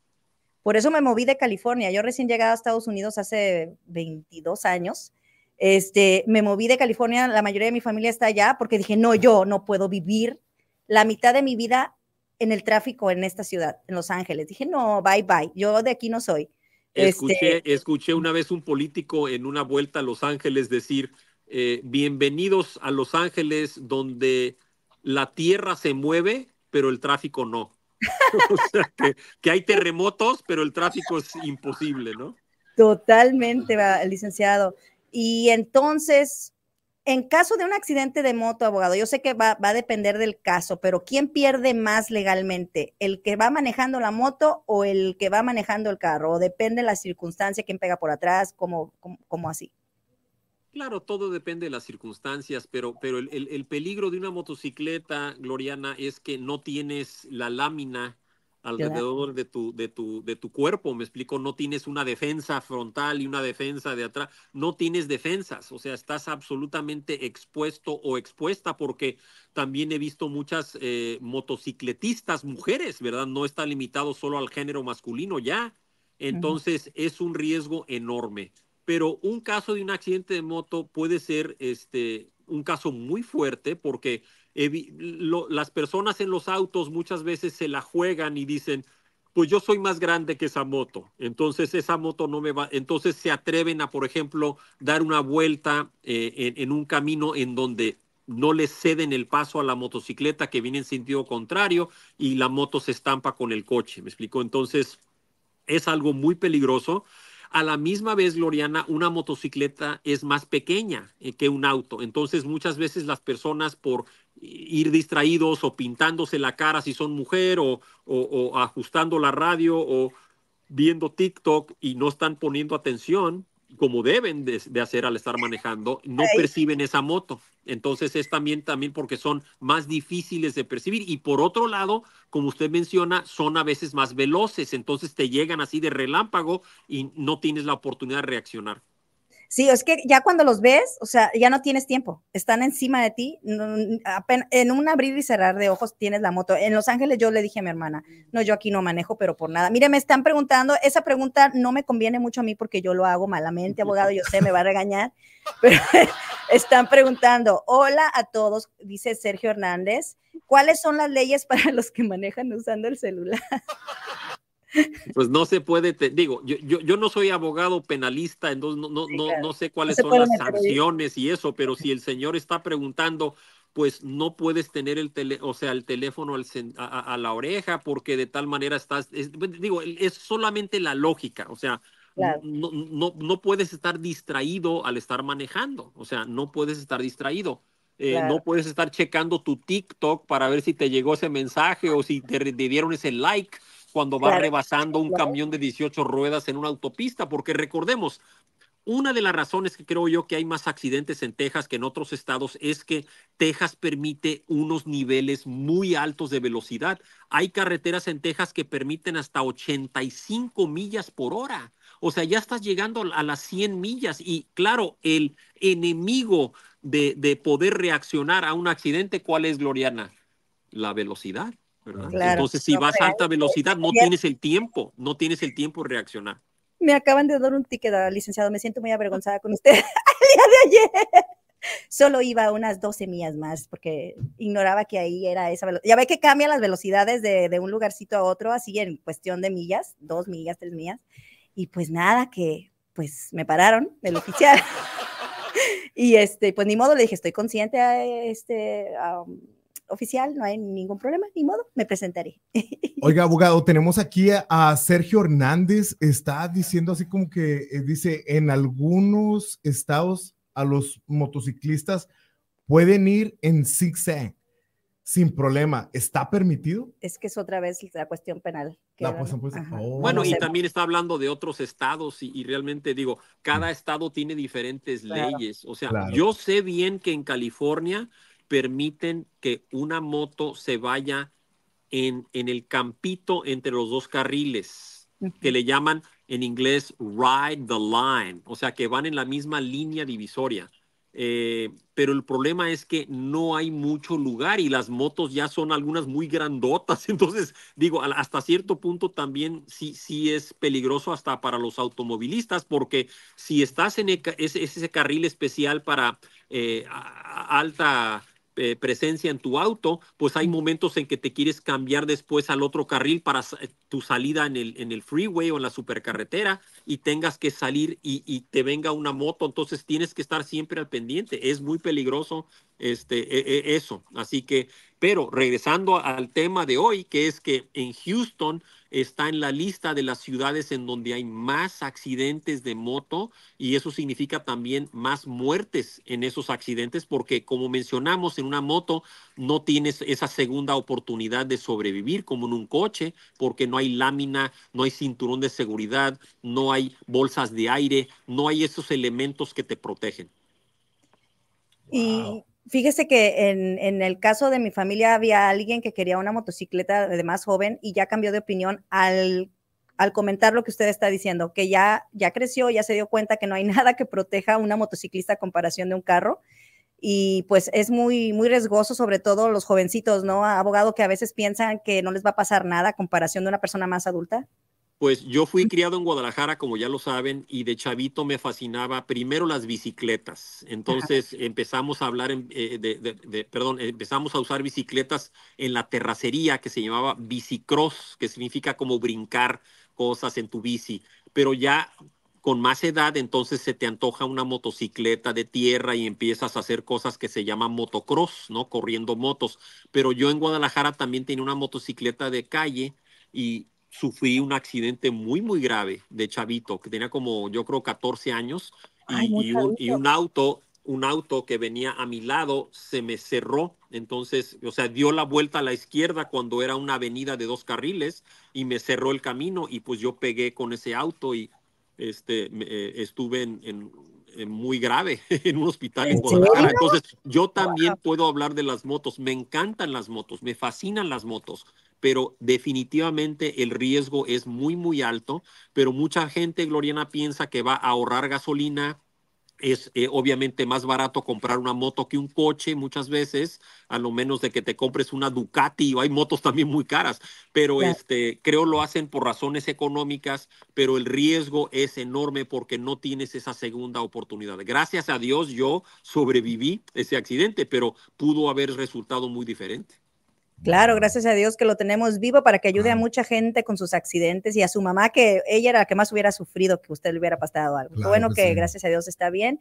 Por eso me moví de California. Yo recién llegada a Estados Unidos hace 22 años. Este, me moví de California, la mayoría de mi familia está allá porque dije, no, yo no puedo vivir la mitad de mi vida en el tráfico en esta ciudad, en Los Ángeles. Dije, no, bye bye, yo de aquí no soy. Este escuché, escuché una vez un político en una vuelta a Los Ángeles decir, eh, bienvenidos a Los Ángeles donde la tierra se mueve, pero el tráfico no. o sea, que, que, hay terremotos, pero el tráfico es imposible, ¿no? Totalmente, licenciado. Y entonces, en caso de un accidente de moto, abogado, yo sé que va, va, a depender del caso, pero ¿quién pierde más legalmente? ¿El que va manejando la moto o el que va manejando el carro? depende de la circunstancia, quién pega por atrás, cómo, así? Claro, todo depende de las circunstancias, pero, pero el, peligro de una motocicleta, Gloriana, es que no tienes la lámina alrededor de, tu, de, tu, de tu cuerpo, me explico, no tienes una defensa frontal y una defensa de atrás, no tienes defensas, o sea, estás absolutamente expuesto o expuesta porque también he visto muchas eh, motocicletistas mujeres, ¿verdad? No está limitado solo al género masculino ya, entonces es un riesgo enorme. Pero un caso de un accidente de moto puede ser este, un caso muy fuerte porque las personas en los autos muchas veces se la juegan y dicen, pues yo soy más grande que esa moto, entonces esa moto no me va, entonces se atreven a, por ejemplo, dar una vuelta eh, en, un camino en donde no le ceden el paso a la motocicleta que viene en sentido contrario y la moto se estampa con el coche, ¿me explicó Entonces, es algo muy peligroso. A la misma vez, Gloriana, una motocicleta es más pequeña eh, que un auto. Entonces, muchas veces las personas por ir distraídos o pintándose la cara si son mujer o, o, ajustando la radio o viendo TikTok y no están poniendo atención como deben de, de, hacer al estar manejando, no perciben esa moto. Entonces es también, también porque son más difíciles de percibir. Y por otro lado, como usted menciona, son a veces más veloces. Entonces te llegan así de relámpago y no tienes la oportunidad de reaccionar. Sí, es que ya cuando los ves, o sea, ya no tienes tiempo, están encima de ti, en un abrir y cerrar de ojos tienes la moto. En Los Ángeles yo le dije a mi hermana, no, yo aquí no manejo, pero por nada. Mire, me están preguntando, esa pregunta no me conviene mucho a mí porque yo lo hago malamente, abogado, yo sé, me va a regañar, pero están preguntando, hola a todos, dice Sergio Hernández, ¿cuáles son las leyes para los que manejan usando el celular? Pues no se puede, te, digo, yo, yo, no soy abogado penalista, entonces no, no, sé cuáles son las sanciones y eso, pero si el señor está preguntando, pues no puedes tener el tele, o sea, el teléfono al, a, la oreja porque de tal manera estás, pues, digo, es solamente la lógica, o sea, no, no, puedes estar distraído al estar manejando, o sea, no puedes estar distraído. Eh, no puedes estar checando tu TikTok para ver si te llegó ese mensaje o si te dieron ese like cuando va rebasando un camión de 18 ruedas en una autopista, porque recordemos, una de las razones que creo yo que hay más accidentes en Texas que en otros estados es que Texas permite unos niveles muy altos de velocidad. Hay carreteras en Texas que permiten hasta 85 millas por hora. O sea, ya estás llegando a las 100 millas y claro, el enemigo de poder reaccionar a un accidente, ¿cuál es, Gloriana? La velocidad. Entonces, si vas a alta velocidad, no tienes el tiempo, no tienes el tiempo de reaccionar. Me acaban de dar un ticket, ah, licenciado, me siento muy avergonzada con usted el día de ayer. Solo iba unas 12 millas más porque ignoraba que ahí era esa velocidad. Ya ve que cambian las velocidades de, de un lugarcito a otro, así en cuestión de millas, dos millas, tres millas. Y pues nada, que pues me pararon del oficial. y este, pues ni modo, le dije, estoy consciente a ah, este oficial, no hay ningún problema, ni modo, me presentaré. Oiga, abogado, tenemos aquí a, Sergio Hernández, está diciendo así como que eh, dice, en algunos estados a los motociclistas pueden ir en zigzag sin problema. ¿Está permitido? Es que es otra vez la cuestión penal. Oh. Bueno, y también está hablando de otros estados y, realmente digo, cada mm. estado tiene diferentes leyes. O sea, yo sé bien que en California permiten que una moto se vaya en, en el campito entre los dos carriles, que le llaman en inglés ride the line, o sea, que van en la misma línea divisoria. Eh, pero el problema es que no hay mucho lugar y las motos ya son algunas muy grandotas, entonces digo, hasta cierto punto también sí, sí es peligroso hasta para los automovilistas, porque si estás en e, ese, ese carril especial para eh, alta eh, presencia en tu auto, pues hay momentos en que te quieres cambiar después al otro carril para eh, tu salida en el, en el freeway o en la supercarretera y tengas que salir y, te venga una moto, entonces tienes que estar siempre al pendiente. Es muy peligroso este, e, e, eso. Así que, pero regresando al tema de hoy, que es que en Houston está en la lista de las ciudades en donde hay más accidentes de moto y eso significa también más muertes en esos accidentes porque como mencionamos en una moto no tienes esa segunda oportunidad de sobrevivir como en un coche porque no hay lámina, no hay cinturón de seguridad, no hay bolsas de aire, no hay esos elementos que te protegen. Y Fíjese que en, el caso de mi familia había alguien que quería una motocicleta de más joven y ya cambió de opinión al, comentar lo que usted está diciendo, que ya, ya creció, ya se dio cuenta que no hay nada que proteja a una motociclista a comparación de un carro. Y pues es muy, muy riesgoso, sobre todo los jovencitos, ¿no? Abogado que a veces piensan que no les va a pasar nada a comparación de una persona más adulta. Pues yo fui criado en Guadalajara, como ya lo saben, y de chavito me fascinaba primero las bicicletas. Entonces empezamos a hablar, eh, perdón, empezamos a usar bicicletas en la terracería que se llamaba bicicross, que significa como brincar cosas en tu bici. Pero ya con más edad, entonces se te antoja una motocicleta de tierra y empiezas a hacer cosas que se llaman motocross, ¿no? Corriendo motos. Pero yo en Guadalajara también tenía una motocicleta de calle y sufrí un accidente muy, muy grave de chavito, que tenía como, yo creo, 14 años, y, un, auto un auto que venía a mi lado se me cerró, entonces, o sea, dio la vuelta a la izquierda cuando era una avenida de dos carriles y me cerró el camino y pues yo pegué con ese auto y este, eh, estuve en, muy grave en un hospital en Entonces, yo también puedo hablar de las motos, me encantan las motos, me fascinan las motos pero definitivamente el riesgo es muy, muy alto, pero mucha gente, Gloriana, piensa que va a ahorrar gasolina, es eh, obviamente más barato comprar una moto que un coche muchas veces, a lo menos de que te compres una Ducati o hay motos también muy caras, pero este creo lo hacen por razones económicas, pero el riesgo es enorme porque no tienes esa segunda oportunidad. Gracias a Dios yo sobreviví ese accidente, pero pudo haber resultado muy diferente. Claro, gracias a Dios que lo tenemos vivo para que ayude a mucha gente con sus accidentes y a su mamá, que ella era la que más hubiera sufrido que usted le hubiera pasado algo. bueno que, gracias a Dios está bien.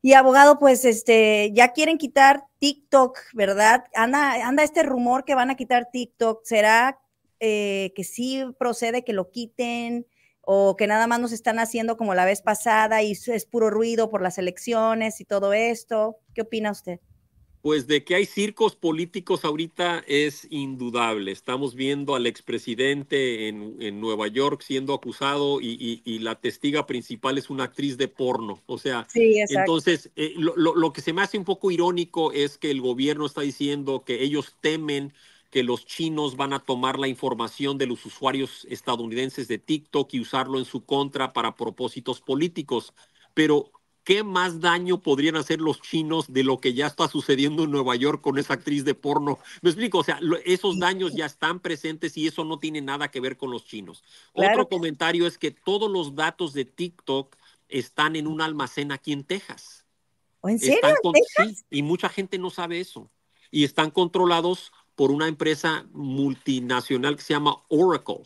Y abogado, pues este, ya quieren quitar TikTok, ¿verdad? Anda, anda este rumor que van a quitar TikTok. ¿Será eh, que sí procede que lo quiten? o que nada más nos están haciendo como la vez pasada y es puro ruido por las elecciones y todo esto. ¿Qué opina usted? Pues de que hay circos políticos ahorita es indudable. Estamos viendo al expresidente en, Nueva York siendo acusado y, la testiga principal es una actriz de porno. O sea, entonces eh, lo, lo que se me hace un poco irónico es que el gobierno está diciendo que ellos temen que los chinos van a tomar la información de los usuarios estadounidenses de TikTok y usarlo en su contra para propósitos políticos. Pero ¿Qué más daño podrían hacer los chinos de lo que ya está sucediendo en Nueva York con esa actriz de porno? Me explico, o sea, esos daños ya están presentes y eso no tiene nada que ver con los chinos. Otro comentario es que todos los datos de TikTok están en un almacén aquí en Texas. ¿Oh, ¿En serio? y mucha gente no sabe eso. Y están controlados por una empresa multinacional que se llama Oracle.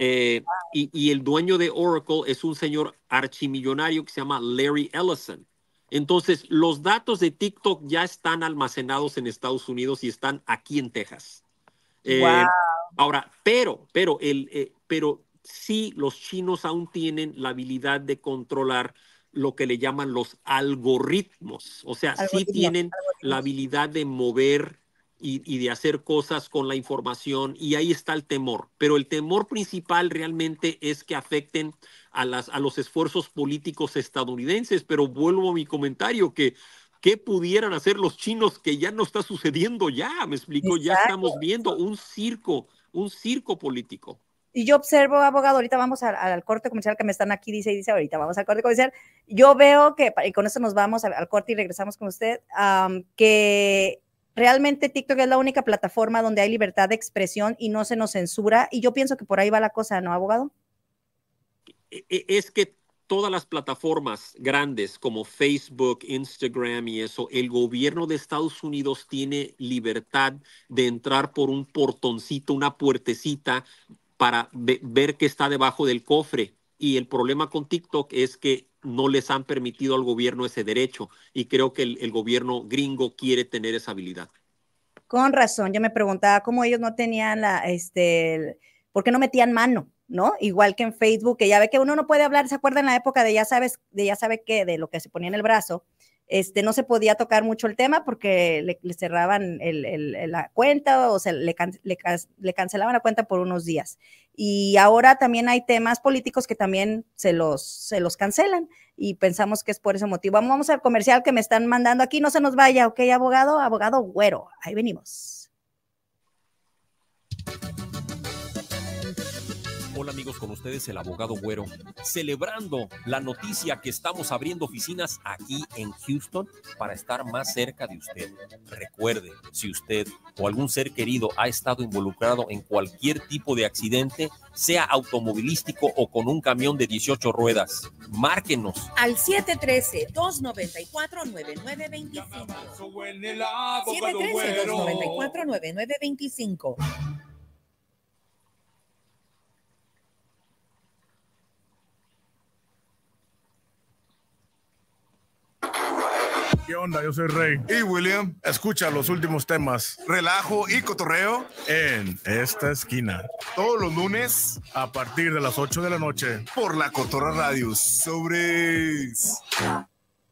Eh, y, el dueño de Oracle es un señor archimillonario que se llama Larry Ellison. Entonces, los datos de TikTok ya están almacenados en Estados Unidos y están aquí en Texas. Eh, ahora, pero, pero, el, eh, pero sí, los chinos aún tienen la habilidad de controlar lo que le llaman los algoritmos. O sea, sí tienen la habilidad de mover y, de hacer cosas con la información y ahí está el temor. Pero el temor principal realmente es que afecten a, las, a los esfuerzos políticos estadounidenses. Pero vuelvo a mi comentario que qué pudieran hacer los chinos que ya no está sucediendo ya, me explico, ya estamos viendo un circo, un circo político. Y yo observo, abogado, ahorita vamos al, corte comercial que me están aquí, dice y dice, ahorita vamos al corte comercial. Yo veo que, y con eso nos vamos al, corte y regresamos con usted, que Realmente TikTok es la única plataforma donde hay libertad de expresión y no se nos censura. Y yo pienso que por ahí va la cosa, ¿no, abogado? E, e, es que todas las plataformas grandes como Facebook, Instagram y eso, el gobierno de Estados Unidos tiene libertad de entrar por un portoncito, una puertecita para ver qué está debajo del cofre. Y el problema con TikTok es que no les han permitido al gobierno ese derecho y creo que el, gobierno gringo quiere tener esa habilidad. Con razón, yo me preguntaba cómo ellos no tenían la, este, porque ¿por qué no metían mano? ¿No? Igual que en Facebook, que ya ve que uno no puede hablar, ¿se acuerda en la época de ya sabes, de ya sabe qué, de lo que se ponía en el brazo? Este, no se podía tocar mucho el tema porque le, cerraban la cuenta o se le, cancelaban la cuenta por unos días. Y ahora también hay temas políticos que también se los, se los cancelan y pensamos que es por ese motivo. Vamos, vamos al comercial que me están mandando aquí, no se nos vaya, ok, abogado, abogado güero, ahí venimos. Hola amigos, con ustedes el abogado Güero, celebrando la noticia que estamos abriendo oficinas aquí en Houston para estar más cerca de usted. Recuerde, si usted o algún ser querido ha estado involucrado en cualquier tipo de accidente, sea automovilístico o con un camión de 18 ruedas, márquenos al 713-294-9925. 713-294-9925. ¿Qué onda? Yo soy Rey. Y William, escucha los últimos temas. Relajo y cotorreo en esta esquina. Todos los lunes a partir de las 8 de la noche por la Cotorra Radio. Sobre...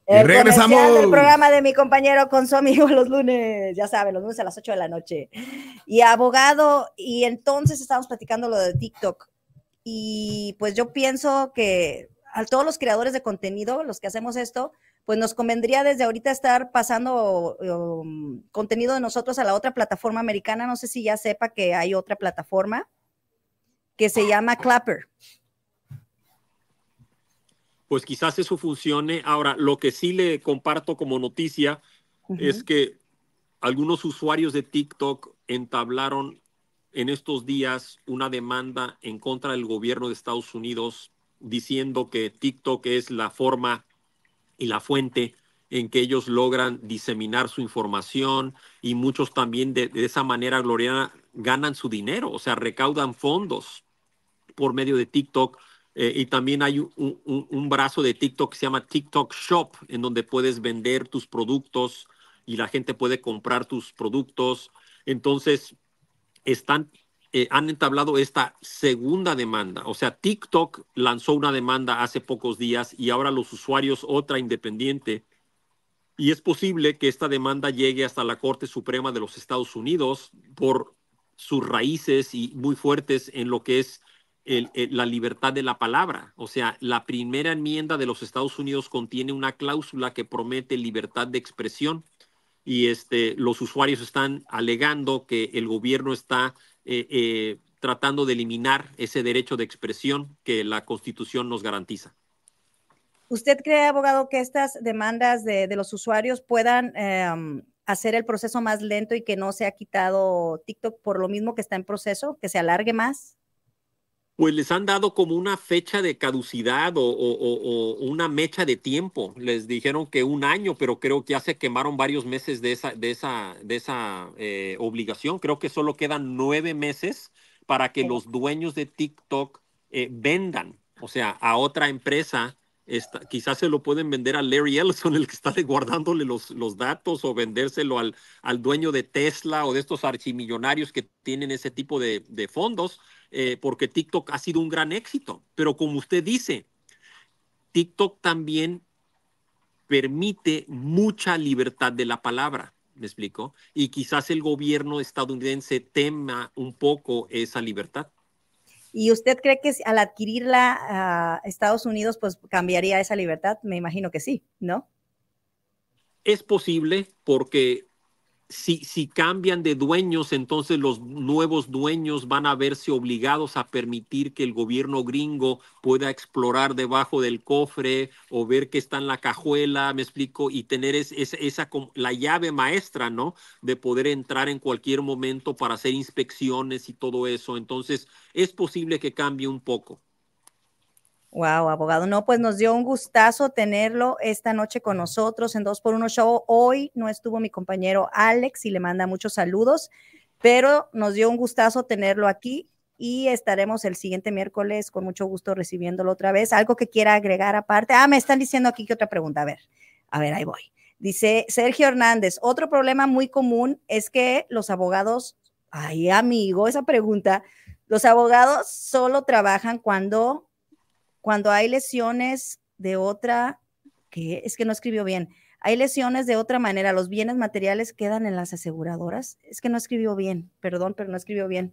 regresamos. El programa de mi compañero con su amigo los lunes, ya saben, los lunes a las 8 de la noche. Y abogado, y entonces estamos platicando lo de TikTok. Y pues yo pienso que a todos los creadores de contenido, los que hacemos esto, pues nos convendría desde ahorita estar pasando mm, contenido de nosotros a la otra plataforma americana. No sé si ya sepa que hay otra plataforma que se llama Clapper. Pues quizás eso funcione. Ahora, lo que sí le comparto como noticia es que algunos usuarios de TikTok entablaron en estos días una demanda en contra del gobierno de Estados Unidos diciendo que TikTok es la forma y la fuente en que ellos logran diseminar su información y muchos también de, esa manera, Gloriana, ganan su dinero, o sea, recaudan fondos por medio de TikTok. Eh, y también hay un, un, brazo de TikTok que se llama TikTok Shop, en donde puedes vender tus productos y la gente puede comprar tus productos. Entonces, están eh, han entablado esta segunda demanda. O sea, TikTok lanzó una demanda hace pocos días y ahora los usuarios otra independiente. Y es posible que esta demanda llegue hasta la Corte Suprema de los Estados Unidos por sus raíces y muy fuertes en lo que es la libertad de la palabra. O sea, la primera enmienda de los Estados Unidos contiene una cláusula que promete libertad de expresión y este, los usuarios están alegando que el gobierno está eh, eh, tratando de eliminar ese derecho de expresión que la Constitución nos garantiza. ¿Usted cree, abogado, que estas demandas de, los usuarios puedan em, hacer el proceso más lento y que no se ha quitado TikTok por lo mismo que está en proceso, que se alargue más? pues les han dado como una fecha de caducidad o, una mecha de tiempo. Les dijeron que un año, pero creo que ya se quemaron varios meses de esa, de esa, de esa eh, obligación. Creo que solo quedan nueve meses para que oh. los dueños de TikTok eh, vendan, o sea, a otra empresa quizás se lo pueden vender a Larry Ellison, el que está guardándole los, los datos, o vendérselo al, al, dueño de Tesla o de estos archimillonarios que tienen ese tipo de, fondos, eh, porque TikTok ha sido un gran éxito. Pero como usted dice, TikTok también permite mucha libertad de la palabra, ¿me explico? Y quizás el gobierno estadounidense tema un poco esa libertad. ¿Y usted cree que al adquirirla a Estados Unidos, pues cambiaría esa libertad? Me imagino que sí, ¿no? Es posible porque si, si cambian de dueños, entonces los nuevos dueños van a verse obligados a permitir que el gobierno gringo pueda explorar debajo del cofre o ver qué está en la cajuela, me explico, y tener esa la llave maestra, ¿no? De poder entrar en cualquier momento para hacer inspecciones y todo eso. Entonces, es posible que cambie un poco. Wow, abogado. No, pues nos dio un gustazo tenerlo esta noche con nosotros en dos por uno Show. Hoy no estuvo mi compañero Alex y le manda muchos saludos, pero nos dio un gustazo tenerlo aquí y estaremos el siguiente miércoles con mucho gusto recibiéndolo otra vez. Algo que quiera agregar aparte. Ah, me están diciendo aquí que otra pregunta. A ver, a ver, ahí voy. Dice Sergio Hernández, otro problema muy común es que los abogados, ay amigo, esa pregunta, los abogados solo trabajan cuando cuando hay lesiones de otra, que es que no escribió bien, hay lesiones de otra manera, los bienes materiales quedan en las aseguradoras. Es que no escribió bien, perdón, pero no escribió bien.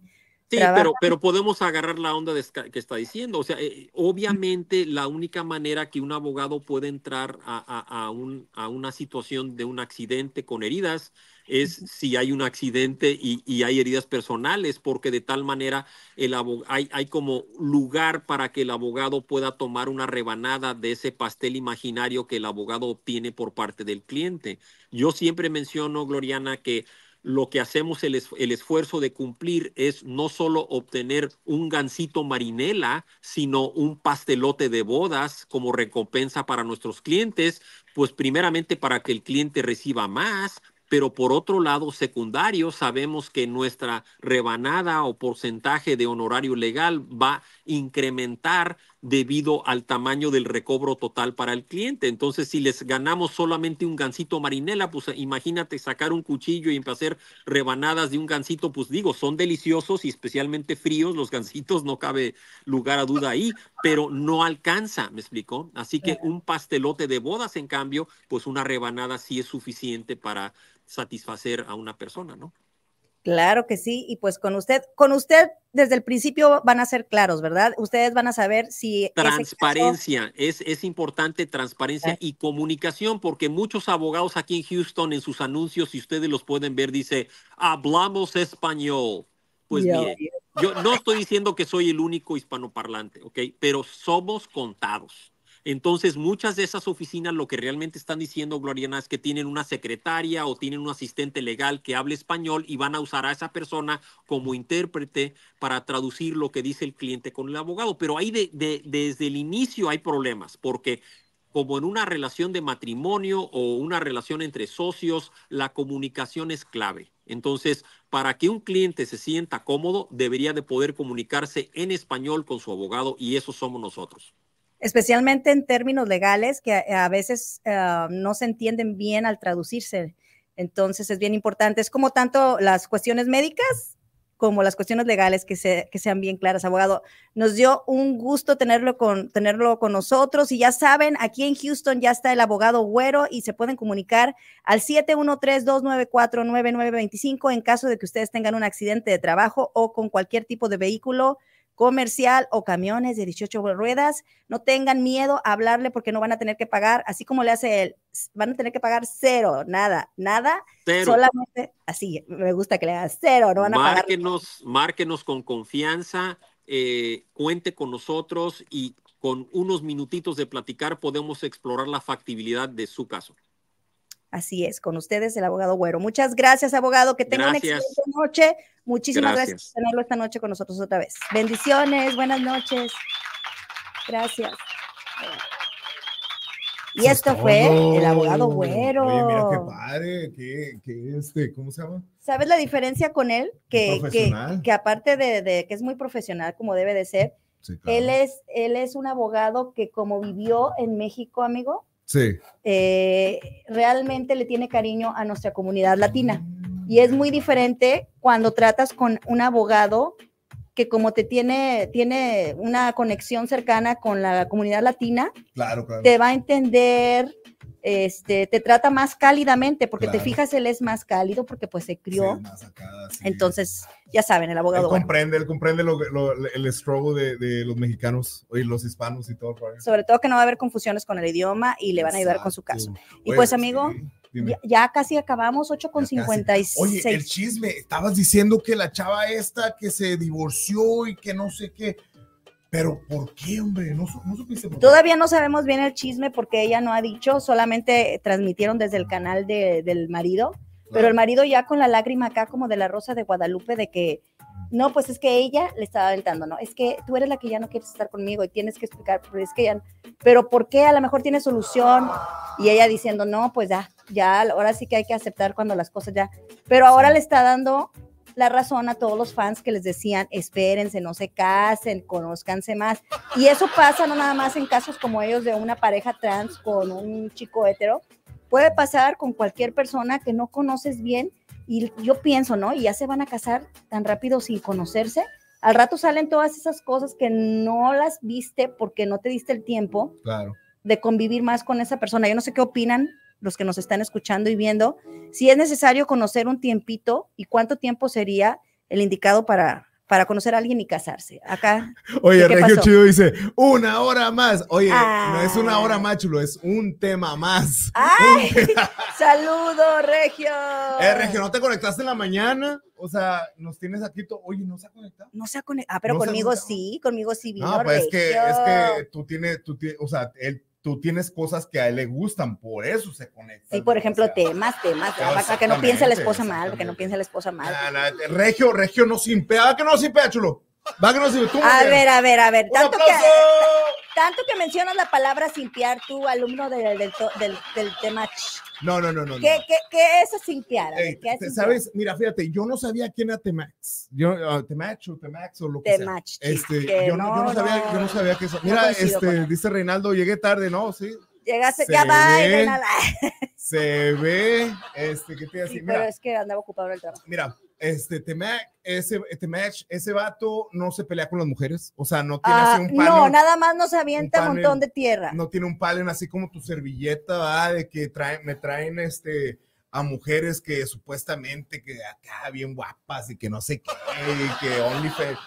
Sí, pero, pero podemos agarrar la onda que está diciendo. O sea, eh, obviamente la única manera que un abogado puede entrar a una situación de un accidente con heridas es si hay un accidente y, hay heridas personales, porque de tal manera el hay, como lugar para que el abogado pueda tomar una rebanada de ese pastel imaginario que el abogado obtiene por parte del cliente. Yo siempre menciono, Gloriana, que lo que hacemos el, el, esfuerzo de cumplir es no solo obtener un gansito marinela, sino un pastelote de bodas como recompensa para nuestros clientes, pues primeramente para que el cliente reciba más, pero por otro lado, secundario, sabemos que nuestra rebanada o porcentaje de honorario legal va incrementar debido al tamaño del recobro total para el cliente. Entonces, si les ganamos solamente un gancito marinela, pues imagínate sacar un cuchillo y hacer rebanadas de un gancito, pues digo, son deliciosos y especialmente fríos, los gancitos, no cabe lugar a duda ahí, pero no alcanza, me explicó. Así que un pastelote de bodas, en cambio, pues una rebanada sí es suficiente para satisfacer a una persona, ¿no? Claro que sí, y pues con usted, con usted desde el principio van a ser claros, ¿verdad? Ustedes van a saber si... Transparencia, es, es importante transparencia y comunicación, porque muchos abogados aquí en Houston en sus anuncios, si ustedes los pueden ver, dice, hablamos español. Pues yo, yo. yo no estoy diciendo que soy el único hispanoparlante, ¿ok? Pero somos contados. Entonces, muchas de esas oficinas lo que realmente están diciendo, Gloriana, es que tienen una secretaria o tienen un asistente legal que hable español y van a usar a esa persona como intérprete para traducir lo que dice el cliente con el abogado. Pero ahí desde el inicio hay problemas porque como en una relación de matrimonio o una relación entre socios, la comunicación es clave. Entonces, para que un cliente se sienta cómodo, debería de poder comunicarse en español con su abogado y eso somos nosotros especialmente en términos legales que a, veces ah, no se entienden bien al traducirse. Entonces es bien importante. Es como tanto las cuestiones médicas como las cuestiones legales que, sean bien claras, abogado. Nos dio un gusto tenerlo con, tenerlo con nosotros y ya saben, aquí en Houston ya está el abogado Güero y se pueden comunicar al 713-294-9925 en caso de que ustedes tengan un accidente de trabajo o con cualquier tipo de vehículo comercial o camiones de 18 ruedas. No tengan miedo a hablarle porque no van a tener que pagar, así como le hace él, van a tener que pagar cero, nada, nada. Solamente así, me gusta que le hagas cero, no van a pagar. Márquenos, márquenos con confianza, eh, cuente con nosotros y con unos minutitos de platicar podemos explorar la factibilidad de su caso. Así es, con ustedes el abogado Güero. Muchas gracias, abogado. Que tenga una excelente noche. Muchísimas gracias. por tenerlo esta noche con nosotros otra vez. Bendiciones, buenas noches. Gracias. Y esto fue el abogado Güero. qué padre, este, ¿cómo se llama? ¿Sabes la diferencia con él? Que, que aparte de, que es muy profesional, como debe de ser, él, es, él es un abogado que como vivió en México, amigo, eh, realmente le tiene cariño a nuestra comunidad latina. Y es muy diferente cuando tratas con un abogado que como te tiene, tiene una conexión cercana con la comunidad latina, claro, te va a entender, este, te trata más cálidamente, porque te fijas, él es más cálido porque pues se crió. Entonces, ya saben, el abogado. comprende, él comprende lo, el estrogo de, los mexicanos y los hispanos y todo. Sobre todo que no va a haber confusiones con el idioma y le van a ayudar con su caso. y pues, pues, amigo... Ya, casi acabamos, 8 con 56. Oye, el chisme, estabas diciendo que la chava esta que se divorció y que no sé qué. Pero ¿por qué, hombre? Todavía no sabemos bien el chisme porque ella no ha dicho, solamente transmitieron desde el canal del marido, pero el marido ya con la lágrima acá como de la Rosa de Guadalupe de que no, pues es que ella le estaba aventando, ¿no? Es que tú eres la que ya no quieres estar conmigo y tienes que explicar, pero es que ya, pero ¿por qué? A lo mejor tiene solución. Y ella diciendo, no, pues ya, ya, ahora sí que hay que aceptar cuando las cosas ya, pero ahora le está dando la razón a todos los fans que les decían, espérense, no se casen, conozcanse más. Y eso pasa no nada más en casos como ellos de una pareja trans con un chico hetero, puede pasar con cualquier persona que no conoces bien y yo pienso, ¿no? Y ya se van a casar tan rápido sin conocerse. Al rato salen todas esas cosas que no las viste porque no te diste el tiempo claro. de convivir más con esa persona. Yo no sé qué opinan los que nos están escuchando y viendo. Si es necesario conocer un tiempito y cuánto tiempo sería el indicado para para conocer a alguien y casarse. Acá. Oye, Regio Chido dice, una hora más. Oye, no es una hora ah. más, chulo, es un tema más. ¡Ay! ¡Saludo, Regio! Eh, Regio, ¿no te conectaste en la mañana? O sea, nos tienes aquí todo. Oye, ¿no se ha conectado? No se ha conectado. Ah, pero conmigo sí, conmigo sí vino. No, pues es que, es que tú tienes, tú tienes, o sea, él tú tienes cosas que a él le gustan, por eso se conecta. Sí, por ejemplo, temas, temas, para que no piense la esposa mal, que no piense la esposa mal. regio, Regio no simpea, ah, que no sin pea, ah, chulo. Váganos de tú, a ver, a ver, a ver. Tanto que, tanto que mencionas la palabra simpiar, tú, alumno del, del, del, tema. No, no, no, no. ¿Qué, qué, qué es simpiar? Ver, ¿qué es ¿Sabes? Mira, fíjate, yo no sabía quién era Temax. Yo, uh, Temax o Temax o lo que sea. Este, yo, no, yo, no, sabía, yo no sabía que eso. Mira, este, dice Reinaldo, llegué tarde, ¿no? Sí. Llegaste, ya va, ve, Se ve, este, ¿qué te iba a decir? mira, pero es que andaba ocupado el trabajo. Mira, este Temac, ese este match, ese vato no se pelea con las mujeres, o sea, no tiene ah, un panel, No, nada más nos avienta un, montón de tierra. No tiene un palen así como tu servilleta, de que traen, me traen este a mujeres que supuestamente que acá bien guapas y que no sé qué, y que OnlyFans.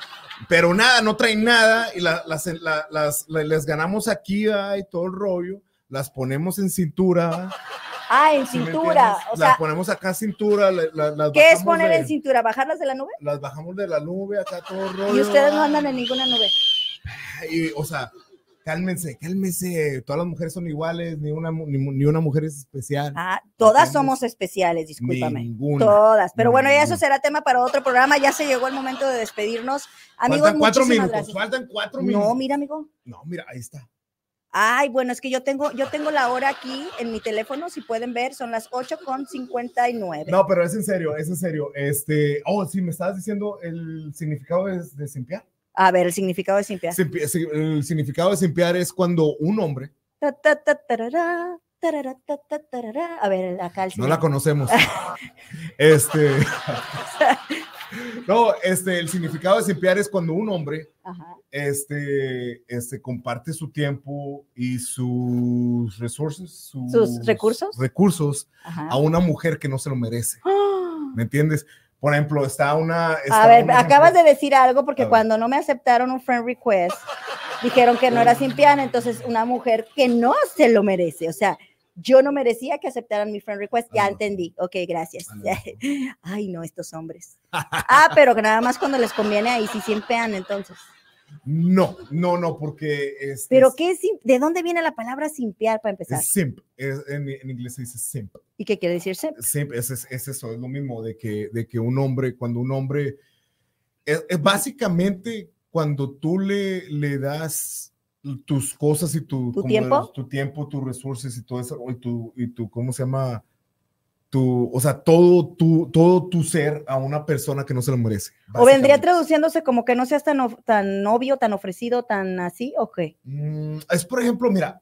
Pero nada, no traen nada y la, las, las, les ganamos aquí ¿verdad? y todo el rollo, las ponemos en cintura. Ah, en cintura. O las ponemos acá en cintura. ¿Qué es poner en cintura? ¿Bajarlas de la nube? Las bajamos de la nube, acá todo rollo. Y ustedes no andan en ninguna nube. Y, o sea, cálmense, cálmense. Todas las mujeres son iguales, ni una, ni, una mujer es especial. Ah, todas somos especiales, discúlpame. Ninguna, todas. Pero bueno, ya eso será tema para otro programa. Ya se llegó el momento de despedirnos. Amigos, faltan cuatro minutos. Faltan cuatro minutos. No, mira, amigo. No, mira, ahí está. Ay, bueno, es que yo tengo, yo tengo la hora aquí en mi teléfono, si pueden ver, son las 8.59. No, pero es en serio, es en serio. Este, oh, sí, me estabas diciendo el significado de, de simpiar. A ver, el significado de simpiar. el significado de simpiar es cuando un hombre. A ver, acá el No la conocemos. este. No, este, el significado de simpiar es cuando un hombre este, este, comparte su tiempo y sus, resources, sus, recursos, recursos a una mujer que no se lo merece. ¡Ah! ¿Me entiendes? Por ejemplo, está una... a ver, acabas de decir algo porque cuando no me aceptaron un friend request, dijeron que no era simpiana, entonces una mujer que no se lo merece, o sea, yo no merecía que aceptaran mi friend request. Ya entendí. Ok, gracias. Ay, no, estos hombres. ah, pero nada más cuando les conviene ahí sí simpean entonces. No, no, no, porque es. ¿Pero qué ¿De dónde viene la palabra simpear para empezar? simp. en, inglés se dice simp. ¿Y qué quiere decir simp? Simp es, eso, es lo mismo de que, de que un hombre, cuando un hombre. Es, básicamente cuando tú le, le das tus cosas y tu, ¿Tu tiempo, tus recursos y todo eso, y tu, ¿cómo se llama? Tu, o sea, todo tu, todo tu ser a una persona que no se lo merece. O vendría traduciéndose como que no seas tan, tan obvio, tan ofrecido, tan así, ¿o qué? Mm, es, por ejemplo, mira,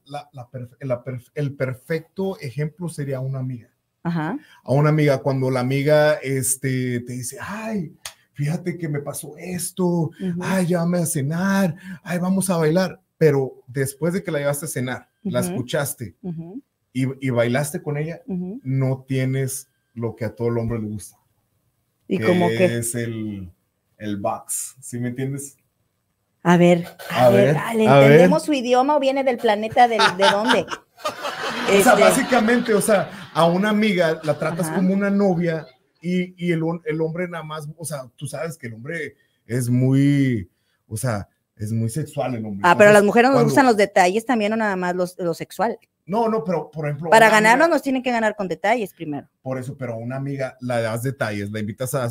el perfecto ejemplo sería una amiga. Ajá. A una amiga, cuando la amiga este, te dice, ay, fíjate que me pasó esto, ay, llámame a cenar, ay, vamos a bailar pero después de que la llevaste a cenar, la escuchaste y, bailaste con ella, no tienes lo que a todo el hombre le gusta. Y que como que es el, el box, ¿sí me entiendes? A ver, a, ver, ¿entendemos su idioma o viene del planeta de dónde? O sea, este. básicamente, o sea, a una amiga la tratas como una novia y, y el, el hombre nada más, o sea, tú sabes que el hombre es muy, o sea, es muy sexual el hombre. Ah, pero a las mujeres nos gustan los detalles también, o nada más lo sexual. No, no, pero por ejemplo. Para ganarnos nos tienen que ganar con detalles primero. Por eso, pero a una amiga la das detalles, la invitas a,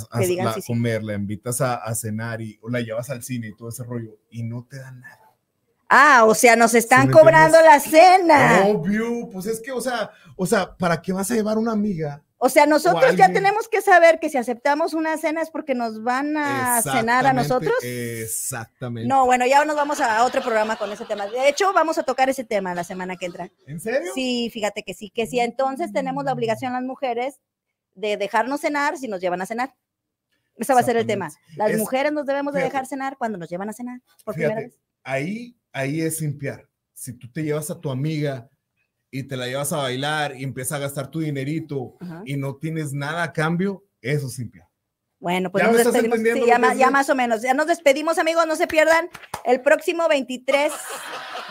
comer, la invitas a, a, cenar y o la llevas al cine y todo ese rollo y no te dan nada. Ah, o sea, nos están cobrando la cena. Obvio, pues es que, o sea, o sea, ¿para qué vas a llevar una amiga o sea, nosotros ya tenemos que saber que si aceptamos una cena es porque nos van a cenar a nosotros. Exactamente. No, bueno, ya nos vamos a otro programa con ese tema. De hecho, vamos a tocar ese tema la semana que entra. ¿En serio? Sí, fíjate que sí, que sí. Mm. Entonces tenemos la obligación las mujeres de dejarnos cenar si nos llevan a cenar. Ese va a ser el tema. Las mujeres nos debemos de dejar cenar cuando nos llevan a cenar por Ahí, ahí es limpiar. Si tú te llevas a tu amiga y te la llevas a bailar y empiezas a gastar tu dinerito y no tienes nada a cambio, eso es Bueno, pues ya ya, más, o menos. Ya nos despedimos, amigos. No se pierdan el próximo 23,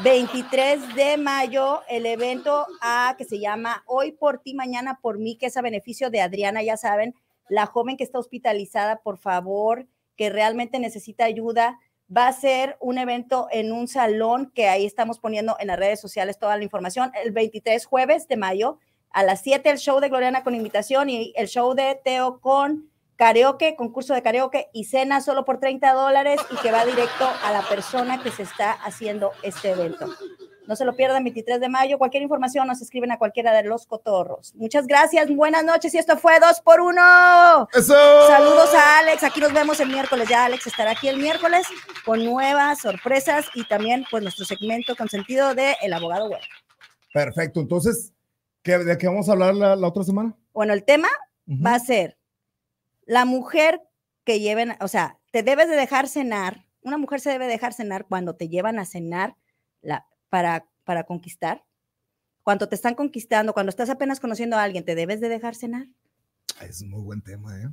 23 de mayo el evento a, que se llama Hoy por ti, mañana por mí, que es a beneficio de Adriana, ya saben, la joven que está hospitalizada, por favor, que realmente necesita ayuda va a ser un evento en un salón que ahí estamos poniendo en las redes sociales toda la información. El 23 jueves de mayo a las 7 el show de Gloriana con invitación y el show de Teo con karaoke, concurso de karaoke y cena solo por 30 dólares y que va directo a la persona que se está haciendo este evento. No se lo pierdan, 23 de mayo. Cualquier información nos escriben a cualquiera de los cotorros. Muchas gracias, buenas noches. Y esto fue Dos por Uno. Eso. Saludos a Alex. Aquí nos vemos el miércoles. Ya Alex estará aquí el miércoles con nuevas sorpresas y también pues nuestro segmento con sentido de El Abogado Web. Perfecto. Entonces, ¿de qué vamos a hablar la, otra semana? Bueno, el tema va a ser la mujer que lleven, o sea, te debes de dejar cenar. Una mujer se debe dejar cenar cuando te llevan a cenar la, para, conquistar? Cuando te están conquistando, cuando estás apenas conociendo a alguien, ¿te debes de dejar cenar? Es un muy buen tema, ¿eh?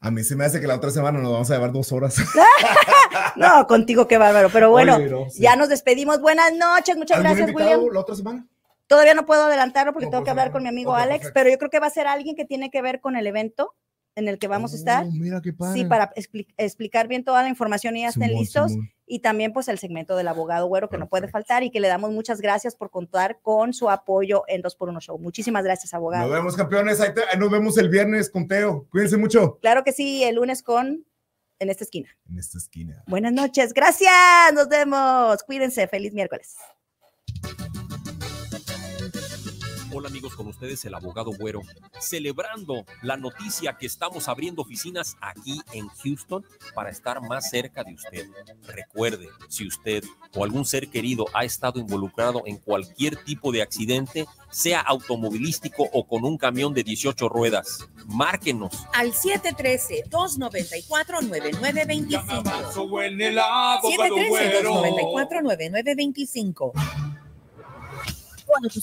A mí se me hace que la otra semana nos vamos a llevar dos horas. no, contigo qué bárbaro. Pero bueno, ya nos despedimos. Buenas noches, muchas gracias, William. ¿La otra semana? Todavía no puedo adelantarlo porque tengo que hablar con mi amigo Alex, pero yo creo que va a ser alguien que tiene que ver con el evento en el que vamos a oh, estar. Mira qué Sí, para explicar bien toda la información y ya estén listos y también pues el segmento del abogado güero que no puede faltar y que le damos muchas gracias por contar con su apoyo en 2x1 Show. Muchísimas gracias, abogado. Nos vemos, campeones. Nos vemos el viernes con Teo. Cuídense mucho. Claro que sí, el lunes con en esta esquina. En esta esquina. Buenas noches, gracias, nos vemos. Cuídense, feliz miércoles. Hola amigos, con ustedes el abogado Güero, celebrando la noticia que estamos abriendo oficinas aquí en Houston para estar más cerca de usted. Recuerde, si usted o algún ser querido ha estado involucrado en cualquier tipo de accidente, sea automovilístico o con un camión de 18 ruedas, márquenos al 713-294-9925. 713-294-9925. Cuando veinticinco.